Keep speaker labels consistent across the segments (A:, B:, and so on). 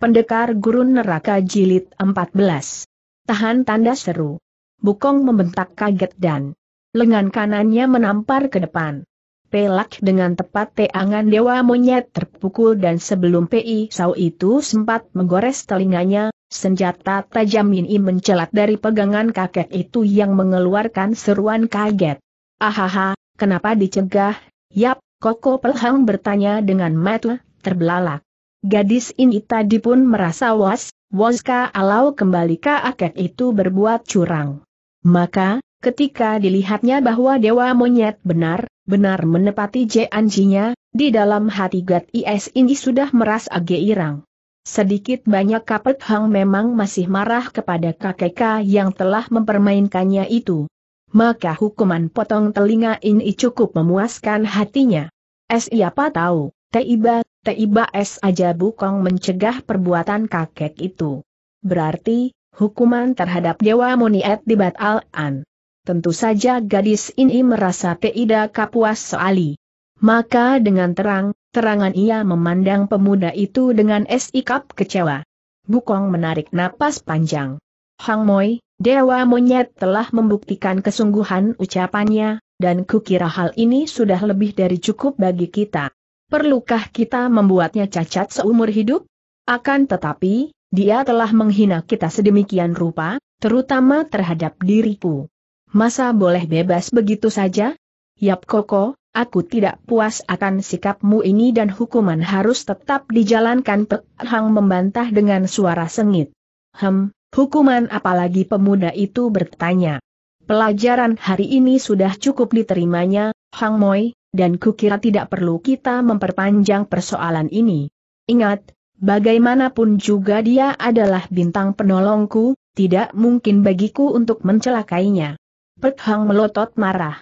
A: Pendekar Gurun Neraka Jilid 14. Tahan tanda seru. Bukong membentak kaget dan lengan kanannya menampar ke depan. Pelak dengan tepat teangan dewa monyet terpukul dan sebelum P.I. Sau itu sempat menggores telinganya, senjata tajam ini mencelat dari pegangan kakek itu yang mengeluarkan seruan kaget. Ahaha, kenapa dicegah? Yap, Koko Pelhang bertanya dengan mata terbelalak. Gadis ini tadi pun merasa was, waska alau kembali ke akek itu berbuat curang. Maka, ketika dilihatnya bahwa dewa monyet benar, benar menepati janjinya, di dalam hati gadis Is ini sudah merasa geirang. Sedikit banyak Kapet Hang memang masih marah kepada kakek yang telah mempermainkannya itu. Maka hukuman potong telinga ini cukup memuaskan hatinya. siapa tahu, tiba Tiba es aja Bukong mencegah perbuatan kakek itu. Berarti, hukuman terhadap Dewa Moniet dibatalkan. Tentu saja gadis ini merasa tidak kapuas soali. Maka dengan terang, terangan ia memandang pemuda itu dengan sikap kecewa. Bukong menarik napas panjang. Hang Moi, Dewa Monyet telah membuktikan kesungguhan ucapannya, dan kukira hal ini sudah lebih dari cukup bagi kita. Perlukah kita membuatnya cacat seumur hidup? Akan tetapi, dia telah menghina kita sedemikian rupa, terutama terhadap diriku. Masa boleh bebas begitu saja? Yap Koko, aku tidak puas akan sikapmu ini dan hukuman harus tetap dijalankan Pek Hang membantah dengan suara sengit. Hem, hukuman apalagi pemuda itu bertanya. Pelajaran hari ini sudah cukup diterimanya, Hang Moi, dan kukira tidak perlu kita memperpanjang persoalan ini. Ingat, bagaimanapun juga dia adalah bintang penolongku, tidak mungkin bagiku untuk mencelakainya. Pek melotot marah.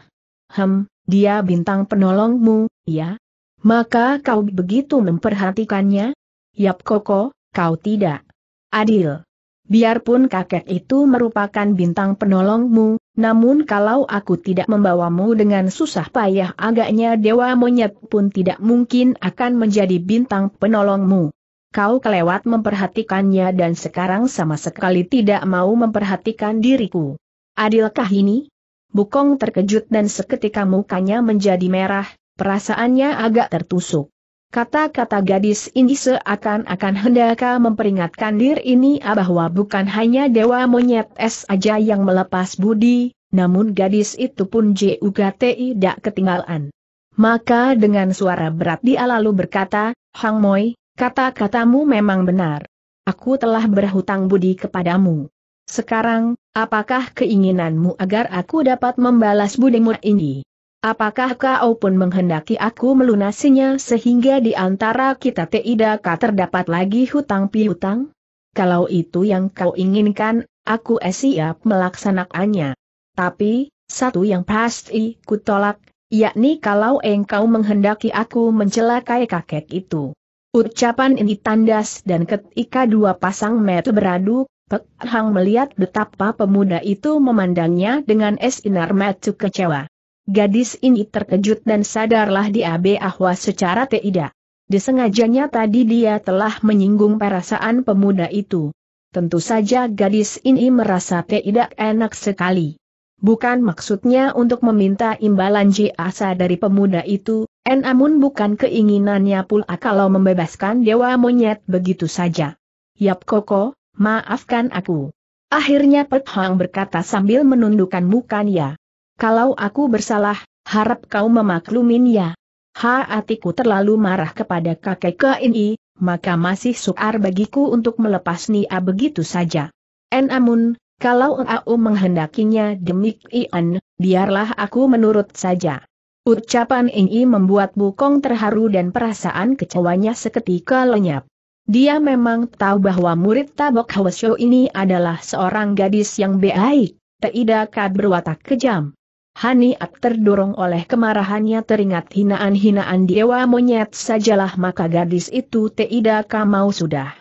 A: Hem, dia bintang penolongmu, ya? Maka kau begitu memperhatikannya? Yap Koko, kau tidak. Adil. Biarpun kakek itu merupakan bintang penolongmu, namun kalau aku tidak membawamu dengan susah payah agaknya dewa monyet pun tidak mungkin akan menjadi bintang penolongmu. Kau kelewat memperhatikannya dan sekarang sama sekali tidak mau memperhatikan diriku. Adilkah ini? Bukong terkejut dan seketika mukanya menjadi merah, perasaannya agak tertusuk. Kata-kata gadis ini seakan-akan hendak memperingatkan diri ini bahwa bukan hanya Dewa Monyet Es aja yang melepas budi, namun gadis itu pun juga tidak ketinggalan. Maka dengan suara berat dia lalu berkata, Hang Moi, kata-katamu memang benar. Aku telah berhutang budi kepadamu. Sekarang, apakah keinginanmu agar aku dapat membalas budimu ini? Apakah kau pun menghendaki aku melunasinya sehingga di antara kita tidak terdapat lagi hutang piutang? Kalau itu yang kau inginkan, aku eh siap melaksanakannya. Tapi, satu yang pasti kutolak, yakni kalau engkau menghendaki aku mencelakai kakek itu. Ucapan ini tandas dan ketika dua pasang mata beradu, Pek Hang melihat betapa pemuda itu memandangnya dengan sinar mata kecewa. Gadis ini terkejut dan sadarlah dia bahwa secara tidak disengajanya tadi dia telah menyinggung perasaan pemuda itu. Tentu saja gadis ini merasa tidak enak sekali. Bukan maksudnya untuk meminta imbalan jasa dari pemuda itu, namun bukan keinginannya pula kalau membebaskan dewa monyet begitu saja. Yap Koko, maafkan aku. Akhirnya Pet Hang berkata sambil menundukkan mukanya. Kalau aku bersalah, harap kau memaklumin ya. Hatiku terlalu marah kepada kakek KNI, maka masih sukar bagiku untuk melepas Nia begitu saja. Namun, kalau engkau menghendakinya demikian, biarlah aku menurut saja. Ucapan ini membuat Bukong terharu dan perasaan kecewanya seketika lenyap. Dia memang tahu bahwa murid Tabok Hwasyo ini adalah seorang gadis yang baik, tidak berwatak kejam. Ap terdorong oleh kemarahannya teringat hinaan-hinaan dewa monyet sajalah maka gadis itu tidak mau sudah.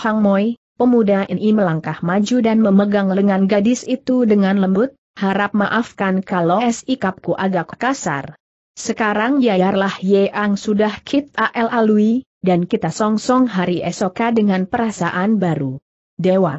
A: Hang Moi, pemuda ini melangkah maju dan memegang lengan gadis itu dengan lembut, harap maafkan kalau sikapku agak kasar. Sekarang yayarlah Yeang sudah kita alalui, dan kita song -song hari esoka dengan perasaan baru. Dewa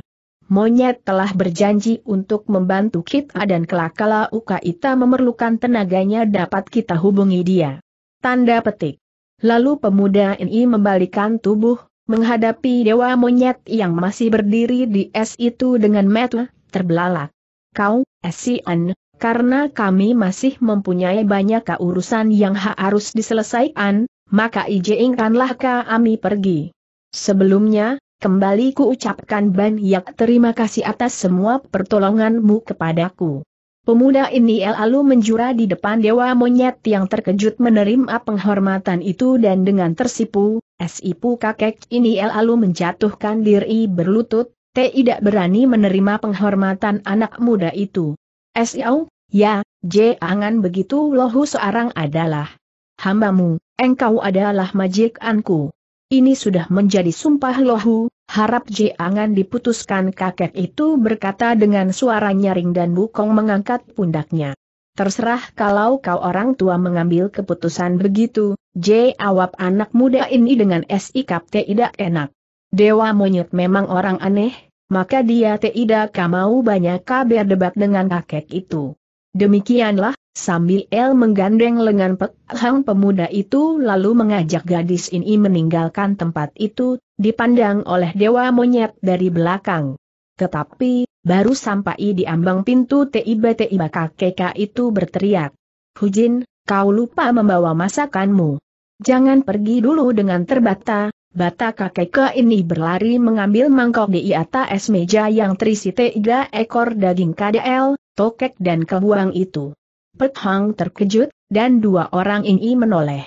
A: Monyet telah berjanji untuk membantu kita dan kelakala Uka Ita memerlukan tenaganya dapat kita hubungi dia. Tanda petik. Lalu pemuda ini membalikan tubuh, menghadapi dewa monyet yang masih berdiri di es itu dengan metu, terbelalak. Kau, Sian, karena kami masih mempunyai banyak keurusan yang harus diselesaikan, maka izinkanlah kami pergi. Sebelumnya, Kembali ku ucapkan banyak terima kasih atas semua pertolonganmu kepadaku. Pemuda ini lalu menjura di depan dewa monyet yang terkejut menerima penghormatan itu dan dengan tersipu, sipu kakek ini lalu menjatuhkan diri berlutut, tidak berani menerima penghormatan anak muda itu. Siau, ya, jangan begitu lohu seorang adalah hambamu, engkau adalah majikanku. Ini sudah menjadi sumpah lohu, harap jangan diputuskan kakek itu berkata dengan suara nyaring dan bukong mengangkat pundaknya. Terserah kalau kau orang tua mengambil keputusan begitu, J. Awap anak muda ini dengan sikap tidak enak. Dewa monyet memang orang aneh, maka dia tidak mau banyak kabar debat dengan kakek itu. Demikianlah, sambil El menggandeng lengan Pek Hang pemuda itu lalu mengajak gadis ini meninggalkan tempat itu, dipandang oleh dewa monyet dari belakang. Tetapi, baru sampai di ambang pintu tiba-tiba kakek itu berteriak. Hujin, kau lupa membawa masakanmu. Jangan pergi dulu dengan terbata, bata kakek ini berlari mengambil mangkok di atas meja yang terisi tiga ekor daging KDL, tokek dan kebuang itu. Pek Hang terkejut, dan dua orang ini menoleh.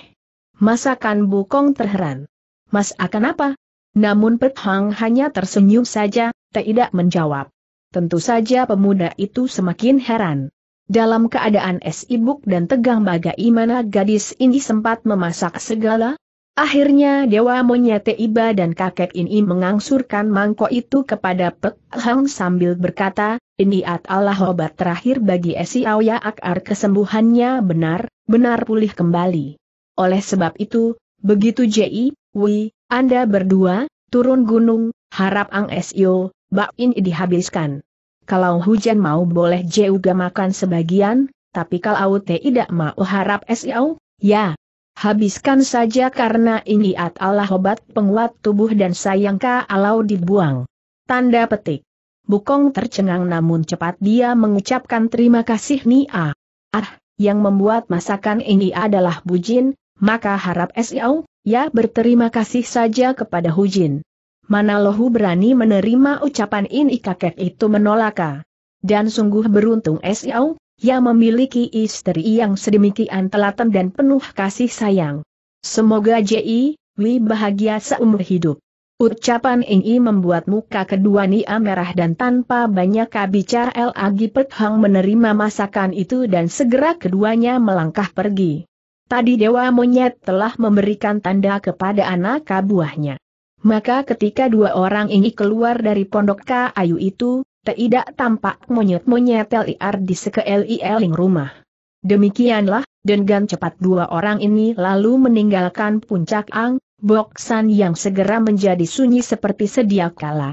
A: Masakan Bukong terheran. Mas akan apa? Namun Pek Hang hanya tersenyum saja, tidak menjawab. Tentu saja pemuda itu semakin heran. Dalam keadaan es ibuk dan tegang bagaimana gadis ini sempat memasak segala Akhirnya Dewa Monyet iba dan kakek ini mengangsurkan mangkok itu kepada Pek Hang sambil berkata, ini adalah obat terakhir bagi Esi Aoya Akar kesembuhannya benar, benar pulih kembali. Oleh sebab itu, begitu Ji, Wi, Anda berdua, turun gunung, harap Ang Esio, bak ini dihabiskan. Kalau hujan mau boleh juga makan sebagian, tapi kalau tidak mau harap Esio, ya, Habiskan saja karena ini adalah obat penguat tubuh dan sayangka alau dibuang. Tanda petik. Bukong tercengang namun cepat dia mengucapkan terima kasih Nia. Ah, yang membuat masakan ini adalah Bujin, maka harap Siau, ya berterima kasih saja kepada Hujin. Mana lohu berani menerima ucapan ini kakek itu menolaka. Dan sungguh beruntung Siau, yang memiliki istri yang sedemikian telaten dan penuh kasih sayang. Semoga J.I. Wi bahagia seumur hidup. Ucapan ini membuat muka kedua Nia merah dan tanpa banyak bicara Agi Pethang Hang menerima masakan itu dan segera keduanya melangkah pergi. Tadi Dewa Monyet telah memberikan tanda kepada anak buahnya. Maka ketika dua orang ini keluar dari pondok kayu itu, tidak tampak monyet-monyet liar di sekeliling rumah. Demikianlah, dengan cepat dua orang ini lalu meninggalkan puncak Ang, Boksan yang segera menjadi sunyi seperti sedia kala.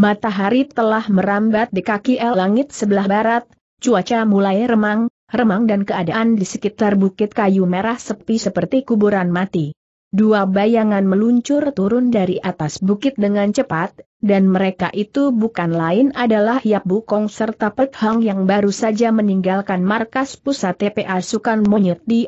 A: Matahari telah merambat di kaki el langit sebelah barat, cuaca mulai remang, remang dan keadaan di sekitar bukit kayu merah sepi seperti kuburan mati. Dua bayangan meluncur turun dari atas bukit dengan cepat, dan mereka itu bukan lain adalah Yap Bukong serta Pek Hang yang baru saja meninggalkan markas pusat TPA Sukan Monyet di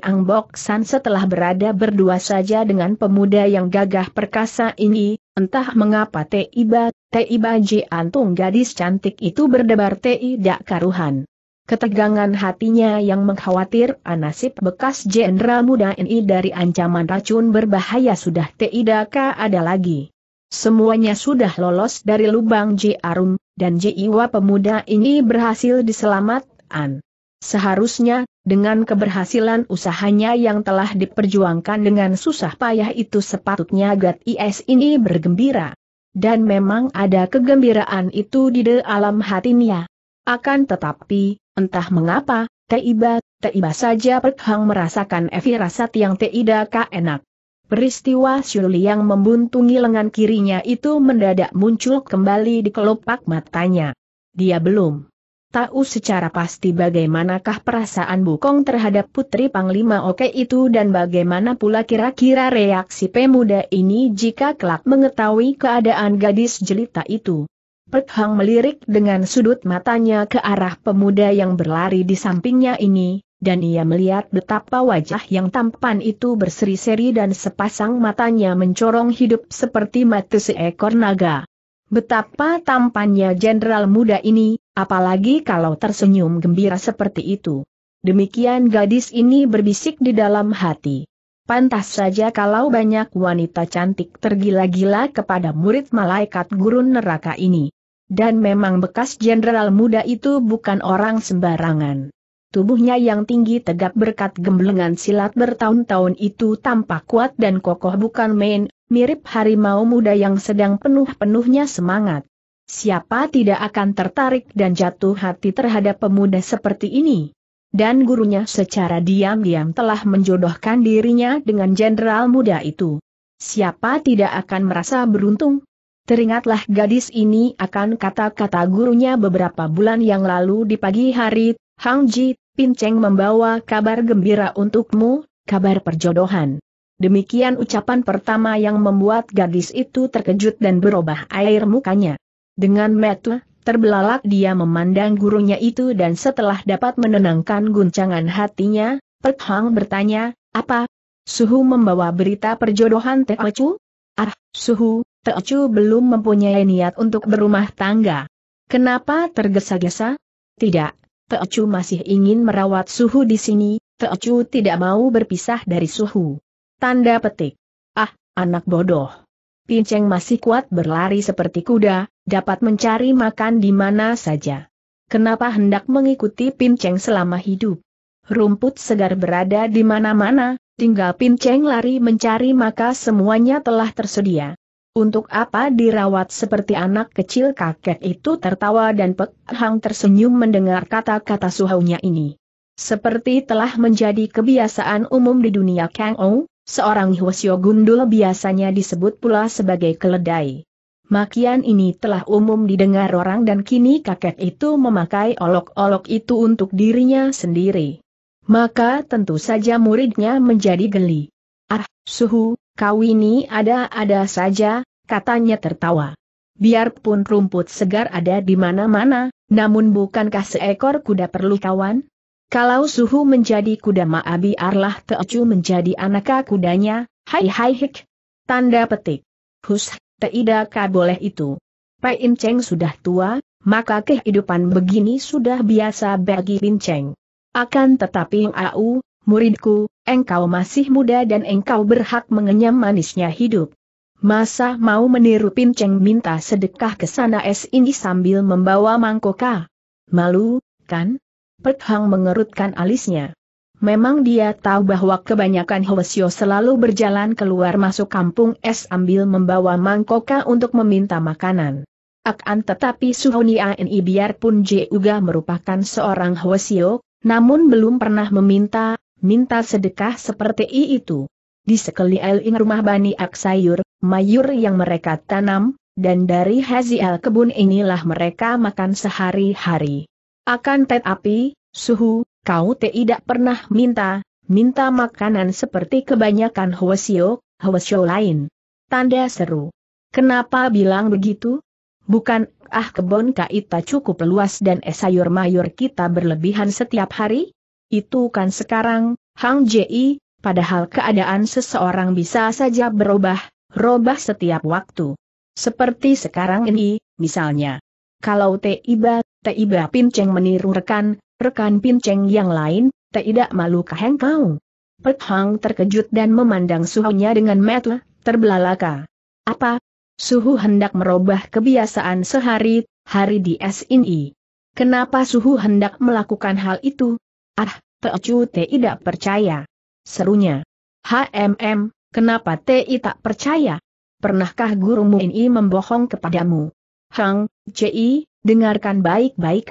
A: San setelah berada berdua saja dengan pemuda yang gagah perkasa ini, entah mengapa Teiba, Teiba Jiantung gadis cantik itu berdebar tidak karuhan. Ketegangan hatinya yang mengkhawatir nasib bekas jenderal muda ini dari ancaman racun berbahaya sudah tidak ada lagi. Semuanya sudah lolos dari lubang jarum dan jiwa pemuda ini berhasil diselamatkan. Seharusnya, dengan keberhasilan usahanya yang telah diperjuangkan dengan susah payah itu sepatutnya Gat IS ini bergembira. Dan memang ada kegembiraan itu di dalam hatinya. Akan tetapi, Entah mengapa, Teiba, Teiba saja Pek Hang merasakan Evi rasat yang tidak enak. Peristiwa Syuli yang membuntungi lengan kirinya itu mendadak muncul kembali di kelopak matanya. Dia belum tahu secara pasti bagaimanakah perasaan Bukong terhadap putri Panglima Oke itu dan bagaimana pula kira-kira reaksi pemuda ini jika kelak mengetahui keadaan gadis jelita itu. Pek Hang melirik dengan sudut matanya ke arah pemuda yang berlari di sampingnya ini, dan ia melihat betapa wajah yang tampan itu berseri-seri dan sepasang matanya mencorong hidup seperti mata seekor naga. Betapa tampannya jenderal muda ini, apalagi kalau tersenyum gembira seperti itu. Demikian gadis ini berbisik di dalam hati. Pantas saja kalau banyak wanita cantik tergila-gila kepada murid malaikat gurun neraka ini. Dan memang bekas jenderal muda itu bukan orang sembarangan. Tubuhnya yang tinggi tegap berkat gemblengan silat bertahun-tahun itu tampak kuat dan kokoh bukan main, mirip harimau muda yang sedang penuh-penuhnya semangat. Siapa tidak akan tertarik dan jatuh hati terhadap pemuda seperti ini? Dan gurunya secara diam-diam telah menjodohkan dirinya dengan jenderal muda itu. Siapa tidak akan merasa beruntung? Teringatlah gadis ini akan kata-kata gurunya beberapa bulan yang lalu di pagi hari, Hang Ji, Pinceng membawa kabar gembira untukmu, kabar perjodohan. Demikian ucapan pertama yang membuat gadis itu terkejut dan berubah air mukanya. Dengan metu, terbelalak dia memandang gurunya itu dan setelah dapat menenangkan guncangan hatinya, Pek Hang bertanya, apa? Suhu membawa berita perjodohan Teh Acu? Ah, Suhu, Teocu belum mempunyai niat untuk berumah tangga. Kenapa tergesa-gesa? Tidak, Teocu masih ingin merawat suhu di sini, Teocu tidak mau berpisah dari suhu. Tanda petik. Ah, anak bodoh. Pinceng masih kuat berlari seperti kuda, dapat mencari makan di mana saja. Kenapa hendak mengikuti Pinceng selama hidup? Rumput segar berada di mana-mana, tinggal Pinceng lari mencari maka semuanya telah tersedia. Untuk apa dirawat seperti anak kecil kakek itu tertawa dan Pek Hang tersenyum mendengar kata-kata suhaunya ini. Seperti telah menjadi kebiasaan umum di dunia Kang Ou, seorang Hwasyo Gundul biasanya disebut pula sebagai keledai. Makian ini telah umum didengar orang dan kini kakek itu memakai olok-olok itu untuk dirinya sendiri. Maka tentu saja muridnya menjadi geli. Ah, suhu, Kau ini ada-ada saja, katanya tertawa. Biarpun rumput segar ada di mana-mana, namun bukankah seekor kuda perlu kawan? Kalau suhu menjadi kuda maabi arlah teocu menjadi anaka kudanya, hai hai hik. Tanda petik. Hus, teida ka boleh itu. Pak Cheng sudah tua, maka kehidupan begini sudah biasa bagi Pin Cheng. Akan tetapi Au, Muridku, engkau masih muda dan engkau berhak mengenyam manisnya hidup. Masa mau meniru Pinceng minta sedekah ke sana es ini sambil membawa mangkoka? Malu, kan? Perthang mengerutkan alisnya. Memang dia tahu bahwa kebanyakan Hwasyo selalu berjalan keluar masuk kampung es ambil membawa mangkoka untuk meminta makanan. Akan tetapi Suhonia Aini biarpun Juga merupakan seorang Hwasyo, namun belum pernah meminta minta sedekah seperti itu. Di sekeliling rumah Bani Aksayur, mayur yang mereka tanam, dan dari hasil kebun inilah mereka makan sehari-hari. Akan tetapi, suhu, kau tidak pernah minta, minta makanan seperti kebanyakan Hwasyo, Hwasyo lain. Tanda seru. Kenapa bilang begitu? Bukan, ah kebun kita cukup luas dan es sayur mayur kita berlebihan setiap hari? Itu kan sekarang, Hang Ji, padahal keadaan seseorang bisa saja berubah, robah setiap waktu. Seperti sekarang ini, misalnya. Kalau Tiba, Tiba Pinceng meniru rekan, rekan Pinceng yang lain, tidak malu kaheng kau. Pek Hang terkejut dan memandang suhunya dengan mata terbelalaka. Apa? Suhu hendak merubah kebiasaan sehari-hari di SNI. Kenapa Suhu hendak melakukan hal itu? Ah, Teocu tidak percaya. Serunya. HMM, kenapa Ti tak percaya? Pernahkah gurumu ini membohong kepadamu? Hang, Ci, dengarkan baik-baik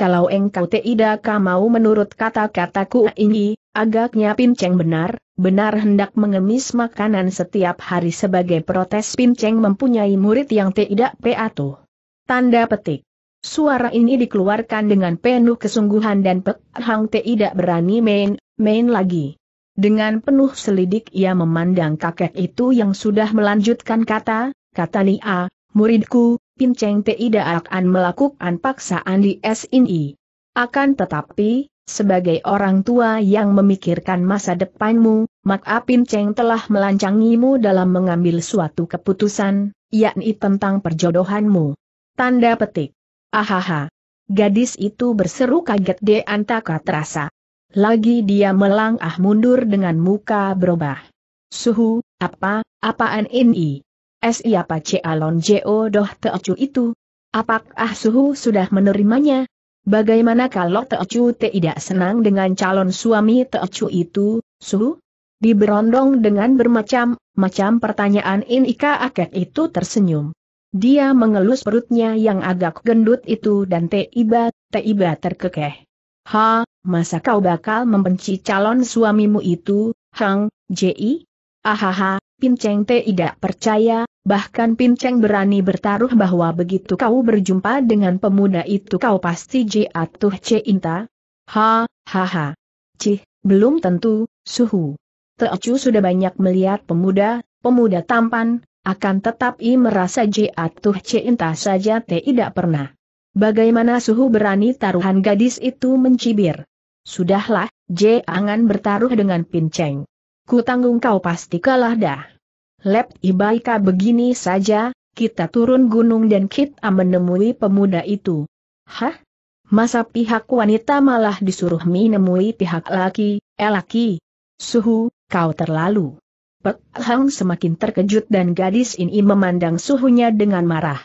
A: Kalau engkau tidak mau menurut kata-kataku ini, agaknya Pinceng benar, benar hendak mengemis makanan setiap hari sebagai protes Pinceng mempunyai murid yang tidak peatuh. Tanda petik. Suara ini dikeluarkan dengan penuh kesungguhan dan Pek Hang Te tidak berani main, main lagi. Dengan penuh selidik ia memandang kakek itu yang sudah melanjutkan kata, kata Lia, muridku, Pinceng Te tidak akan melakukan paksaan di SNI. Akan tetapi, sebagai orang tua yang memikirkan masa depanmu, maka Cheng telah melancangimu dalam mengambil suatu keputusan, yakni tentang perjodohanmu. Tanda petik. Ahaha. Gadis itu berseru kaget deh antaka terasa. Lagi dia melangah mundur dengan muka berubah. Suhu, apa, apaan ini? Si apa Cialon Jo Doh Teocu itu? Apakah Suhu sudah menerimanya? Bagaimana kalau Teocu tidak senang dengan calon suami Teocu itu, Suhu? Diberondong dengan bermacam-macam pertanyaan ini, kaget itu tersenyum. Dia mengelus perutnya yang agak gendut itu dan tiba-tiba terkekeh. Ha, masa kau bakal membenci calon suamimu itu, Hang, Ji? Ahaha, Pinceng tidak percaya, bahkan Pinceng berani bertaruh bahwa begitu kau berjumpa dengan pemuda itu kau pasti jatuh cinta. Ha, ha ha. Cih, belum tentu, suhu. Teocu sudah banyak melihat pemuda, pemuda tampan, akan tetapi merasa tuh cinta saja tidak pernah. Bagaimana suhu berani taruhan gadis itu mencibir? Sudahlah, jangan bertaruh dengan pinceng. Ku tanggung kau pasti kalah dah. Lep Ibaika begini saja, kita turun gunung dan kita menemui pemuda itu. Hah? Masa pihak wanita malah disuruh menemui pihak laki, elaki? Eh, suhu, kau terlalu. Pek Hang semakin terkejut dan gadis ini memandang suhunya dengan marah.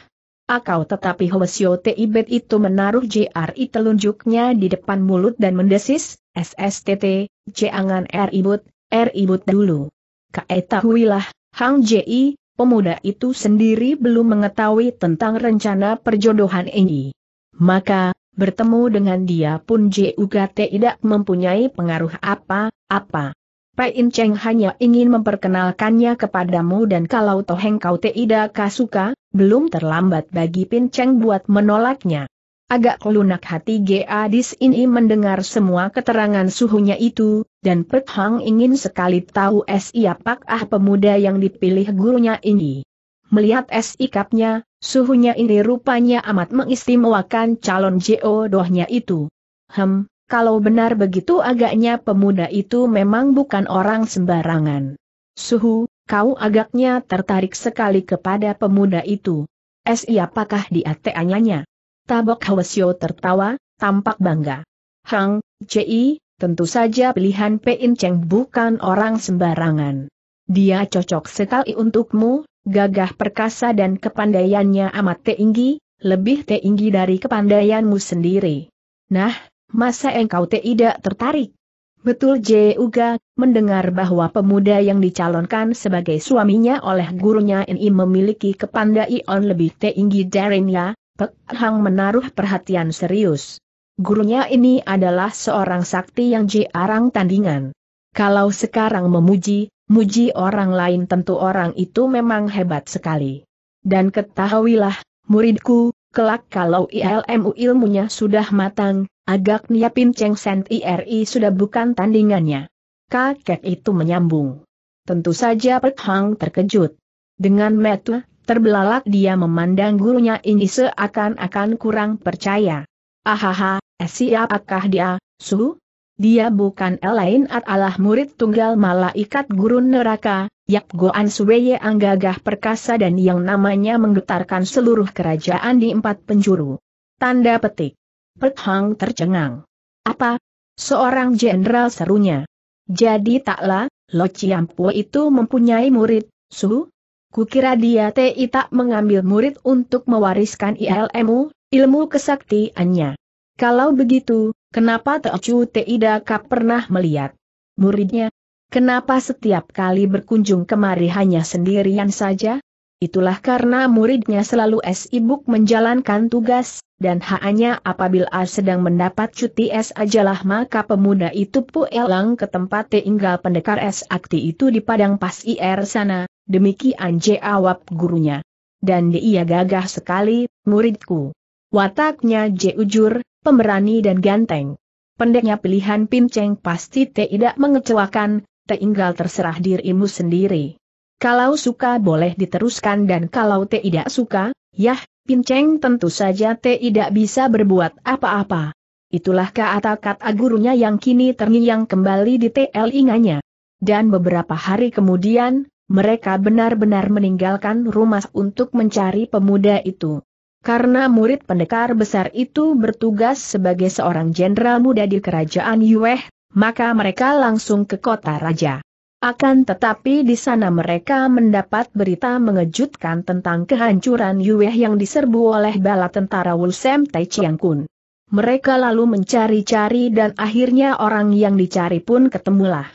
A: Akau tetapi Hwasyo Tibet itu menaruh JRI telunjuknya di depan mulut dan mendesis, SSTT, jangan ribut, ribut dulu. Kaetahuilah, Hang Ji, pemuda itu sendiri belum mengetahui tentang rencana perjodohan ini. Maka, bertemu dengan dia pun Ji juga tidak mempunyai pengaruh apa-apa. In Cheng hanya ingin memperkenalkannya kepadamu dan kalau Toheng kau tidak kasuka, belum terlambat bagi Pin Cheng buat menolaknya. Agak lunak hati Gadis ini mendengar semua keterangan suhunya itu, dan Pek Hang ingin sekali tahu siapa ah pemuda yang dipilih gurunya ini. Melihat sikapnya, suhunya ini rupanya amat mengistimewakan calon dohnya itu. Hem, kalau benar begitu agaknya pemuda itu memang bukan orang sembarangan. Suhu, kau agaknya tertarik sekali kepada pemuda itu. Si apakah dia Tabok Hwasyo tertawa, tampak bangga. Hang, Ci, tentu saja pilihan Pein Cheng bukan orang sembarangan. Dia cocok sekali untukmu, gagah perkasa dan kepandaiannya amat tinggi, lebih tinggi dari kepandaianmu sendiri. Nah, masa engkau tidak tertarik? Betul J. Uga, mendengar bahwa pemuda yang dicalonkan sebagai suaminya oleh gurunya ini memiliki kepandaian lebih tinggi darinya, Pek Hang menaruh perhatian serius. Gurunya ini adalah seorang sakti yang jarang tandingan. Kalau sekarang memuji, muji orang lain tentu orang itu memang hebat sekali. Dan ketahuilah, muridku, kelak kalau ilmu ilmunya sudah matang, Agak niapin Cheng Sent IRI sudah bukan tandingannya. Kakek itu menyambung. Tentu saja Pek Hang terkejut. Dengan metu, terbelalak dia memandang gurunya ini seakan-akan kurang percaya. Ahaha, siapakah dia, Su? Dia bukan lain adalah murid tunggal malah ikat guru neraka, Yap Goan Suweye Anggagah perkasa dan yang namanya menggetarkan seluruh kerajaan di empat penjuru. Tanda petik. Pek Hang tercengang. Apa? Seorang jenderal serunya. Jadi taklah, Lo Ciampu itu mempunyai murid, Su? Kukira dia ti tak mengambil murid untuk mewariskan ilmu, ilmu kesaktiannya. Kalau begitu, kenapa Teocu Ti Daka pernah melihat muridnya? Kenapa setiap kali berkunjung kemari hanya sendirian saja? Itulah karena muridnya selalu sibuk menjalankan tugas, dan hanya apabila sedang mendapat cuti es ajalah maka pemuda itu pulang ke tempat tinggal pendekar es akti itu di padang pasir sana, demikian jawab gurunya. Dan dia gagah sekali, muridku. Wataknya jujur, pemberani dan ganteng. Pendeknya pilihan pinceng pasti tidak mengecewakan, tinggal terserah dirimu sendiri. Kalau suka boleh diteruskan dan kalau tidak suka, yah, Pinceng tentu saja tidak bisa berbuat apa-apa. Itulah kata-kata gurunya yang kini terngiang kembali di TL ingatnya. Dan beberapa hari kemudian, mereka benar-benar meninggalkan rumah untuk mencari pemuda itu. Karena murid pendekar besar itu bertugas sebagai seorang jenderal muda di kerajaan Yueh, maka mereka langsung ke kota raja. Akan tetapi di sana mereka mendapat berita mengejutkan tentang kehancuran Yueh yang diserbu oleh bala tentara Wulsem Tai Chiang Kun. Mereka lalu mencari-cari dan akhirnya orang yang dicari pun ketemulah.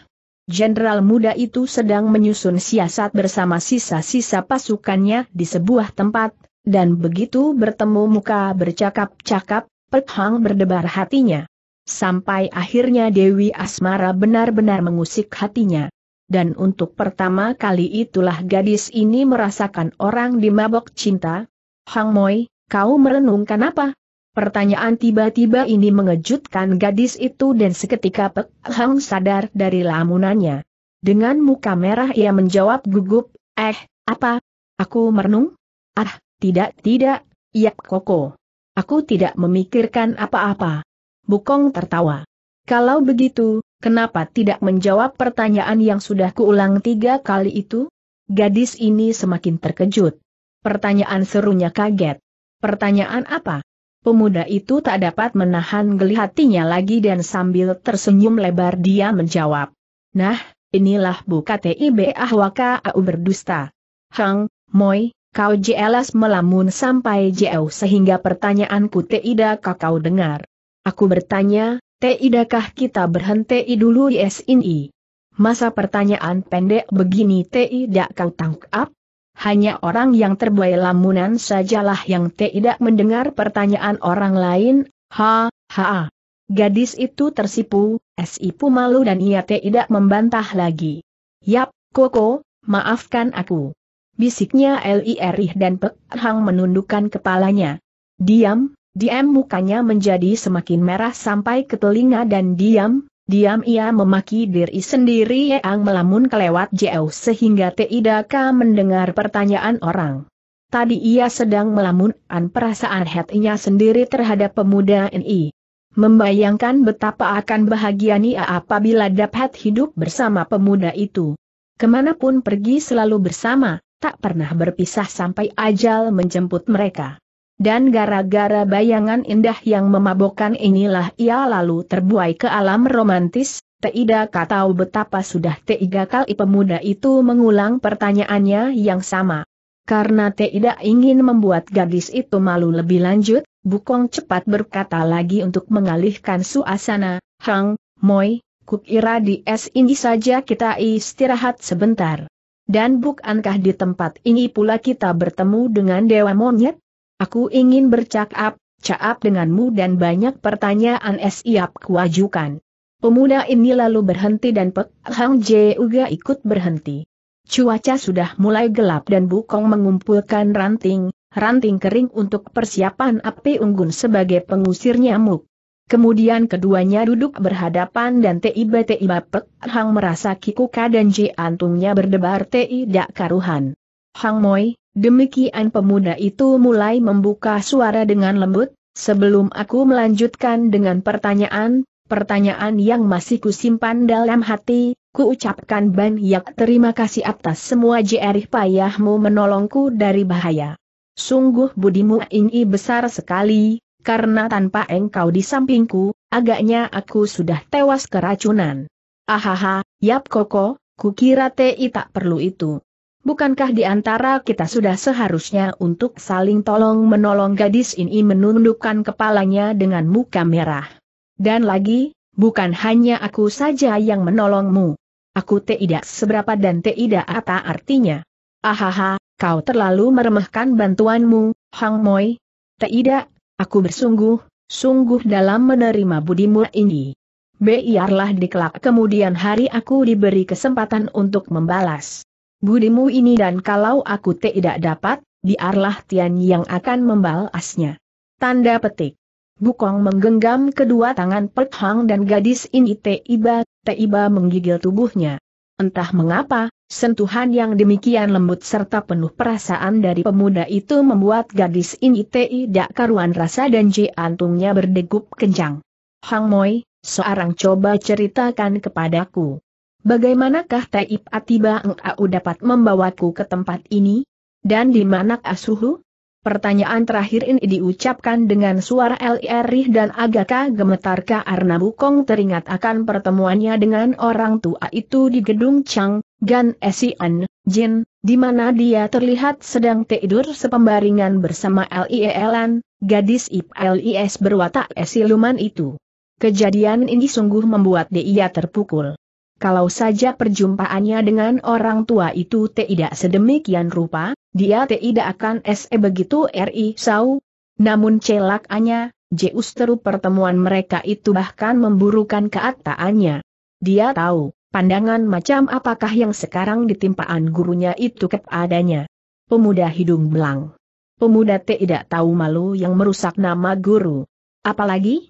A: Jenderal muda itu sedang menyusun siasat bersama sisa-sisa pasukannya di sebuah tempat, dan begitu bertemu muka bercakap-cakap, Pek berdebar hatinya. Sampai akhirnya Dewi Asmara benar-benar mengusik hatinya dan untuk pertama kali itulah gadis ini merasakan orang di mabok cinta. Hang Moi, kau merenungkan apa? Pertanyaan tiba-tiba ini mengejutkan gadis itu dan seketika Pek Hang sadar dari lamunannya. Dengan muka merah ia menjawab gugup, eh, apa? Aku merenung? Ah, tidak tidak, Yap Koko. Aku tidak memikirkan apa-apa. Bukong tertawa. Kalau begitu, kenapa tidak menjawab pertanyaan yang sudah kuulang tiga kali itu? Gadis ini semakin terkejut. Pertanyaan serunya kaget. Pertanyaan apa? Pemuda itu tak dapat menahan geli hatinya lagi dan sambil tersenyum lebar dia menjawab. Nah, inilah buka TIB ahwaka au berdusta. Hang, moi, kau jelas melamun sampai jauh sehingga pertanyaanku tidak kau dengar. Aku bertanya, Tidakkah kita berhenti dulu yes ini? Masa pertanyaan pendek begini tidak kau tangkap? Hanya orang yang terbuai lamunan sajalah yang tidak mendengar pertanyaan orang lain, ha, ha. Gadis itu tersipu, sipu malu dan ia tidak membantah lagi. Yap, Koko, maafkan aku. Bisiknya Lirih dan Pek Hang menundukkan kepalanya. Diam, Diam mukanya menjadi semakin merah sampai ke telinga dan diam, diam ia memaki diri sendiri yang melamun kelewat jauh sehingga Tidaka mendengar pertanyaan orang. Tadi ia sedang melamun an perasaan hatinya sendiri terhadap pemuda ini, Membayangkan betapa akan bahagia ia apabila dapat hidup bersama pemuda itu. Kemanapun pergi selalu bersama, tak pernah berpisah sampai ajal menjemput mereka. Dan gara-gara bayangan indah yang memabokkan inilah ia lalu terbuai ke alam romantis, Teida tahu betapa sudah tiga kali pemuda itu mengulang pertanyaannya yang sama. Karena Teida ingin membuat gadis itu malu lebih lanjut, Bukong cepat berkata lagi untuk mengalihkan suasana, Hang, Moi, kukira di es ini saja kita istirahat sebentar. Dan bukankah di tempat ini pula kita bertemu dengan Dewa Monyet? Aku ingin bercakap, caap denganmu dan banyak pertanyaan siap kuajukan. Pemuda ini lalu berhenti dan Pek Hang Je juga ikut berhenti. Cuaca sudah mulai gelap dan Bukong mengumpulkan ranting, ranting kering untuk persiapan api unggun sebagai pengusir nyamuk. Kemudian keduanya duduk berhadapan dan tiba-tiba Pek Hang merasa Kikuka dan jantungnya antungnya berdebar tidak karuhan. Hang Moi, Demikian pemuda itu mulai membuka suara dengan lembut, sebelum aku melanjutkan dengan pertanyaan, pertanyaan yang masih kusimpan dalam hati, ku ucapkan banyak terima kasih atas semua jerih payahmu menolongku dari bahaya. Sungguh budimu ini besar sekali, karena tanpa engkau di sampingku, agaknya aku sudah tewas keracunan. Ahaha, yap koko, kukira TI tak perlu itu. Bukankah di antara kita sudah seharusnya untuk saling tolong-menolong gadis ini menundukkan kepalanya dengan muka merah? Dan lagi, bukan hanya aku saja yang menolongmu. Aku tidak seberapa dan tidak apa artinya. Ahaha, kau terlalu meremehkan bantuanmu, Hang Moi. Tidak, aku bersungguh, sungguh dalam menerima budimu ini. Biarlah dikelak kemudian hari aku diberi kesempatan untuk membalas. Budimu ini dan kalau aku tidak dapat, biarlah Tian yang akan membalasnya. Tanda petik. Bukong menggenggam kedua tangan Pek Hang dan gadis ini tiba, tiba menggigil tubuhnya. Entah mengapa, sentuhan yang demikian lembut serta penuh perasaan dari pemuda itu membuat gadis ini tidak karuan rasa dan jantungnya berdegup kencang. Hang Moi, seorang coba ceritakan kepadaku bagaimanakah Taib Atiba Engau dapat membawaku ke tempat ini? Dan di mana Asuhu? Pertanyaan terakhir ini diucapkan dengan suara LRI dan agak gemetar karena Bukong teringat akan pertemuannya dengan orang tua itu di gedung Chang, Gan Esian, Jin, di mana dia terlihat sedang tidur sepembaringan bersama LIELan, gadis ip Lis berwatak Esiluman itu. Kejadian ini sungguh membuat dia terpukul. Kalau saja perjumpaannya dengan orang tua itu tidak sedemikian rupa, dia tidak akan SE begitu RI Sau. Namun celakanya, justru pertemuan mereka itu bahkan memburukan keataannya. Dia tahu, pandangan macam apakah yang sekarang ditimpaan gurunya itu kepadanya. Pemuda hidung belang. Pemuda tidak tahu malu yang merusak nama guru. Apalagi,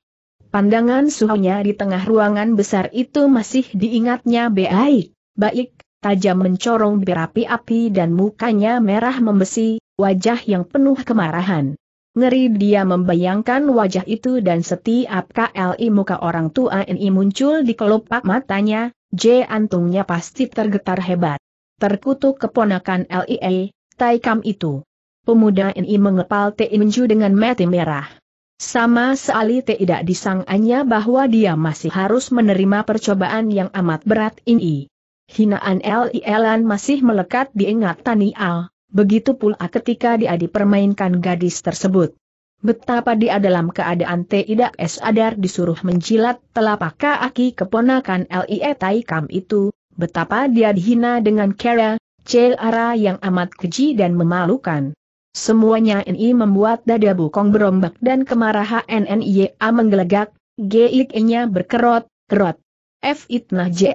A: Pandangan suhunya di tengah ruangan besar itu masih diingatnya baik, baik, tajam mencorong berapi-api dan mukanya merah membesi, wajah yang penuh kemarahan. Ngeri dia membayangkan wajah itu dan setiap KLI muka orang tua ini muncul di kelopak matanya, J antungnya pasti tergetar hebat. Terkutuk keponakan LIE, Taikam itu. Pemuda ini mengepal teh menuju dengan mati merah. Sama sekali tidak disangkanya bahwa dia masih harus menerima percobaan yang amat berat ini. Hinaan Lilan masih melekat di Tani Nial, begitu pula ketika dia dipermainkan gadis tersebut. Betapa dia dalam keadaan tidak sadar disuruh menjilat telapak kaki keponakan Lie Kam itu, betapa dia dihina dengan Kera, Celara yang amat keji dan memalukan. Semuanya ini membuat dada bukong berombak dan kemarahan NNIA menggelegak, GIK-nya berkerot, kerot. F. Itnah J.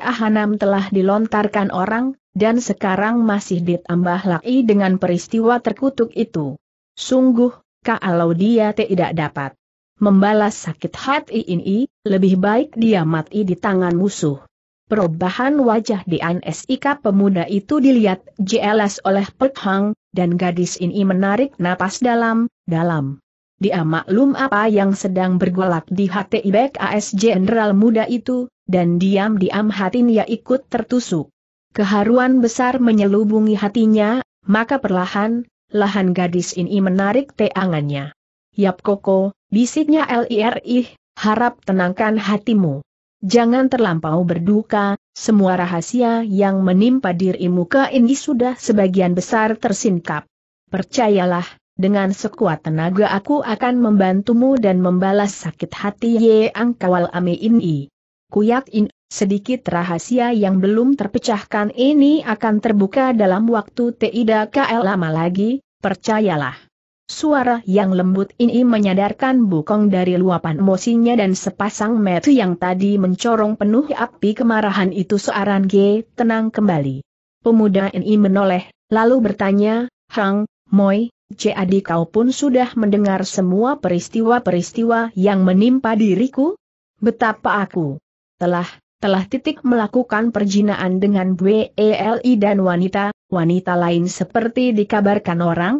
A: telah dilontarkan orang, dan sekarang masih ditambah lagi dengan peristiwa terkutuk itu. Sungguh, kalau dia tidak dapat membalas sakit hati ini, lebih baik dia mati di tangan musuh. Perubahan wajah di Dian SIK pemuda itu dilihat jelas oleh Pek Hang, dan gadis ini menarik napas dalam-dalam. Dia maklum apa yang sedang bergolak di hati Ibek AS Jenderal muda itu, dan diam-diam hatinya ikut tertusuk. Keharuan besar menyelubungi hatinya, maka perlahan, lahan gadis ini menarik teangannya. Yap Koko, bisiknya LIRI, harap tenangkan hatimu. Jangan terlampau berduka, semua rahasia yang menimpa dirimu ke ini sudah sebagian besar tersingkap. Percayalah, dengan sekuat tenaga aku akan membantumu dan membalas sakit hati Ye Angkawal Ame ini. Kuyakin, sedikit rahasia yang belum terpecahkan ini akan terbuka dalam waktu tidak lama lagi, percayalah. Suara yang lembut ini menyadarkan Bukong dari luapan emosinya dan sepasang metu yang tadi mencorong penuh api kemarahan itu searan G tenang kembali. Pemuda ini menoleh, lalu bertanya, Hang, Moi, jadi kau pun sudah mendengar semua peristiwa-peristiwa yang menimpa diriku? Betapa aku telah, telah titik melakukan perjinaan dengan WELI dan wanita, wanita lain seperti dikabarkan orang?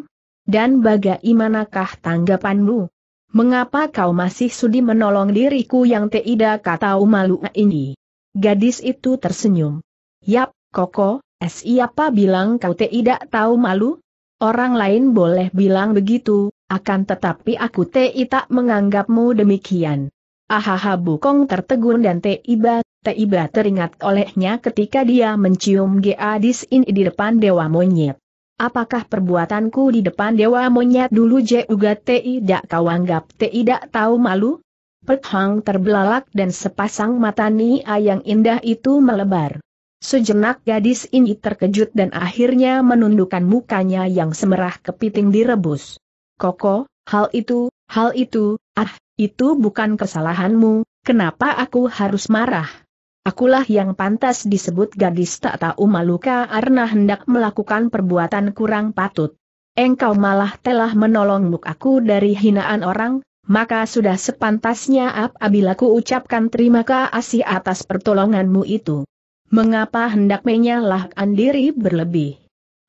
A: Dan bagaimanakah tanggapanmu? Mengapa kau masih sudi menolong diriku yang tidak kata malu ini? Gadis itu tersenyum. Yap, Koko, siapa bilang kau tidak tahu malu? Orang lain boleh bilang begitu, akan tetapi aku tidak menganggapmu demikian. Ahaha Bukong tertegun dan Tiba, Tiba teringat olehnya ketika dia mencium gadis ini di depan Dewa Monyet. Apakah perbuatanku di depan dewa monyet dulu juga tidak kau anggap tidak tahu malu? Perkhang terbelalak dan sepasang mata Nia yang indah itu melebar. Sejenak gadis ini terkejut dan akhirnya menundukkan mukanya yang semerah kepiting direbus. Koko, hal itu, hal itu, ah, itu bukan kesalahanmu, kenapa aku harus marah? Akulah yang pantas disebut gadis tak tahu malu karena hendak melakukan perbuatan kurang patut. Engkau malah telah menolong aku dari hinaan orang, maka sudah sepantasnya apabila ku ucapkan terima kasih atas pertolonganmu itu. Mengapa hendak menyalahkan diri berlebih?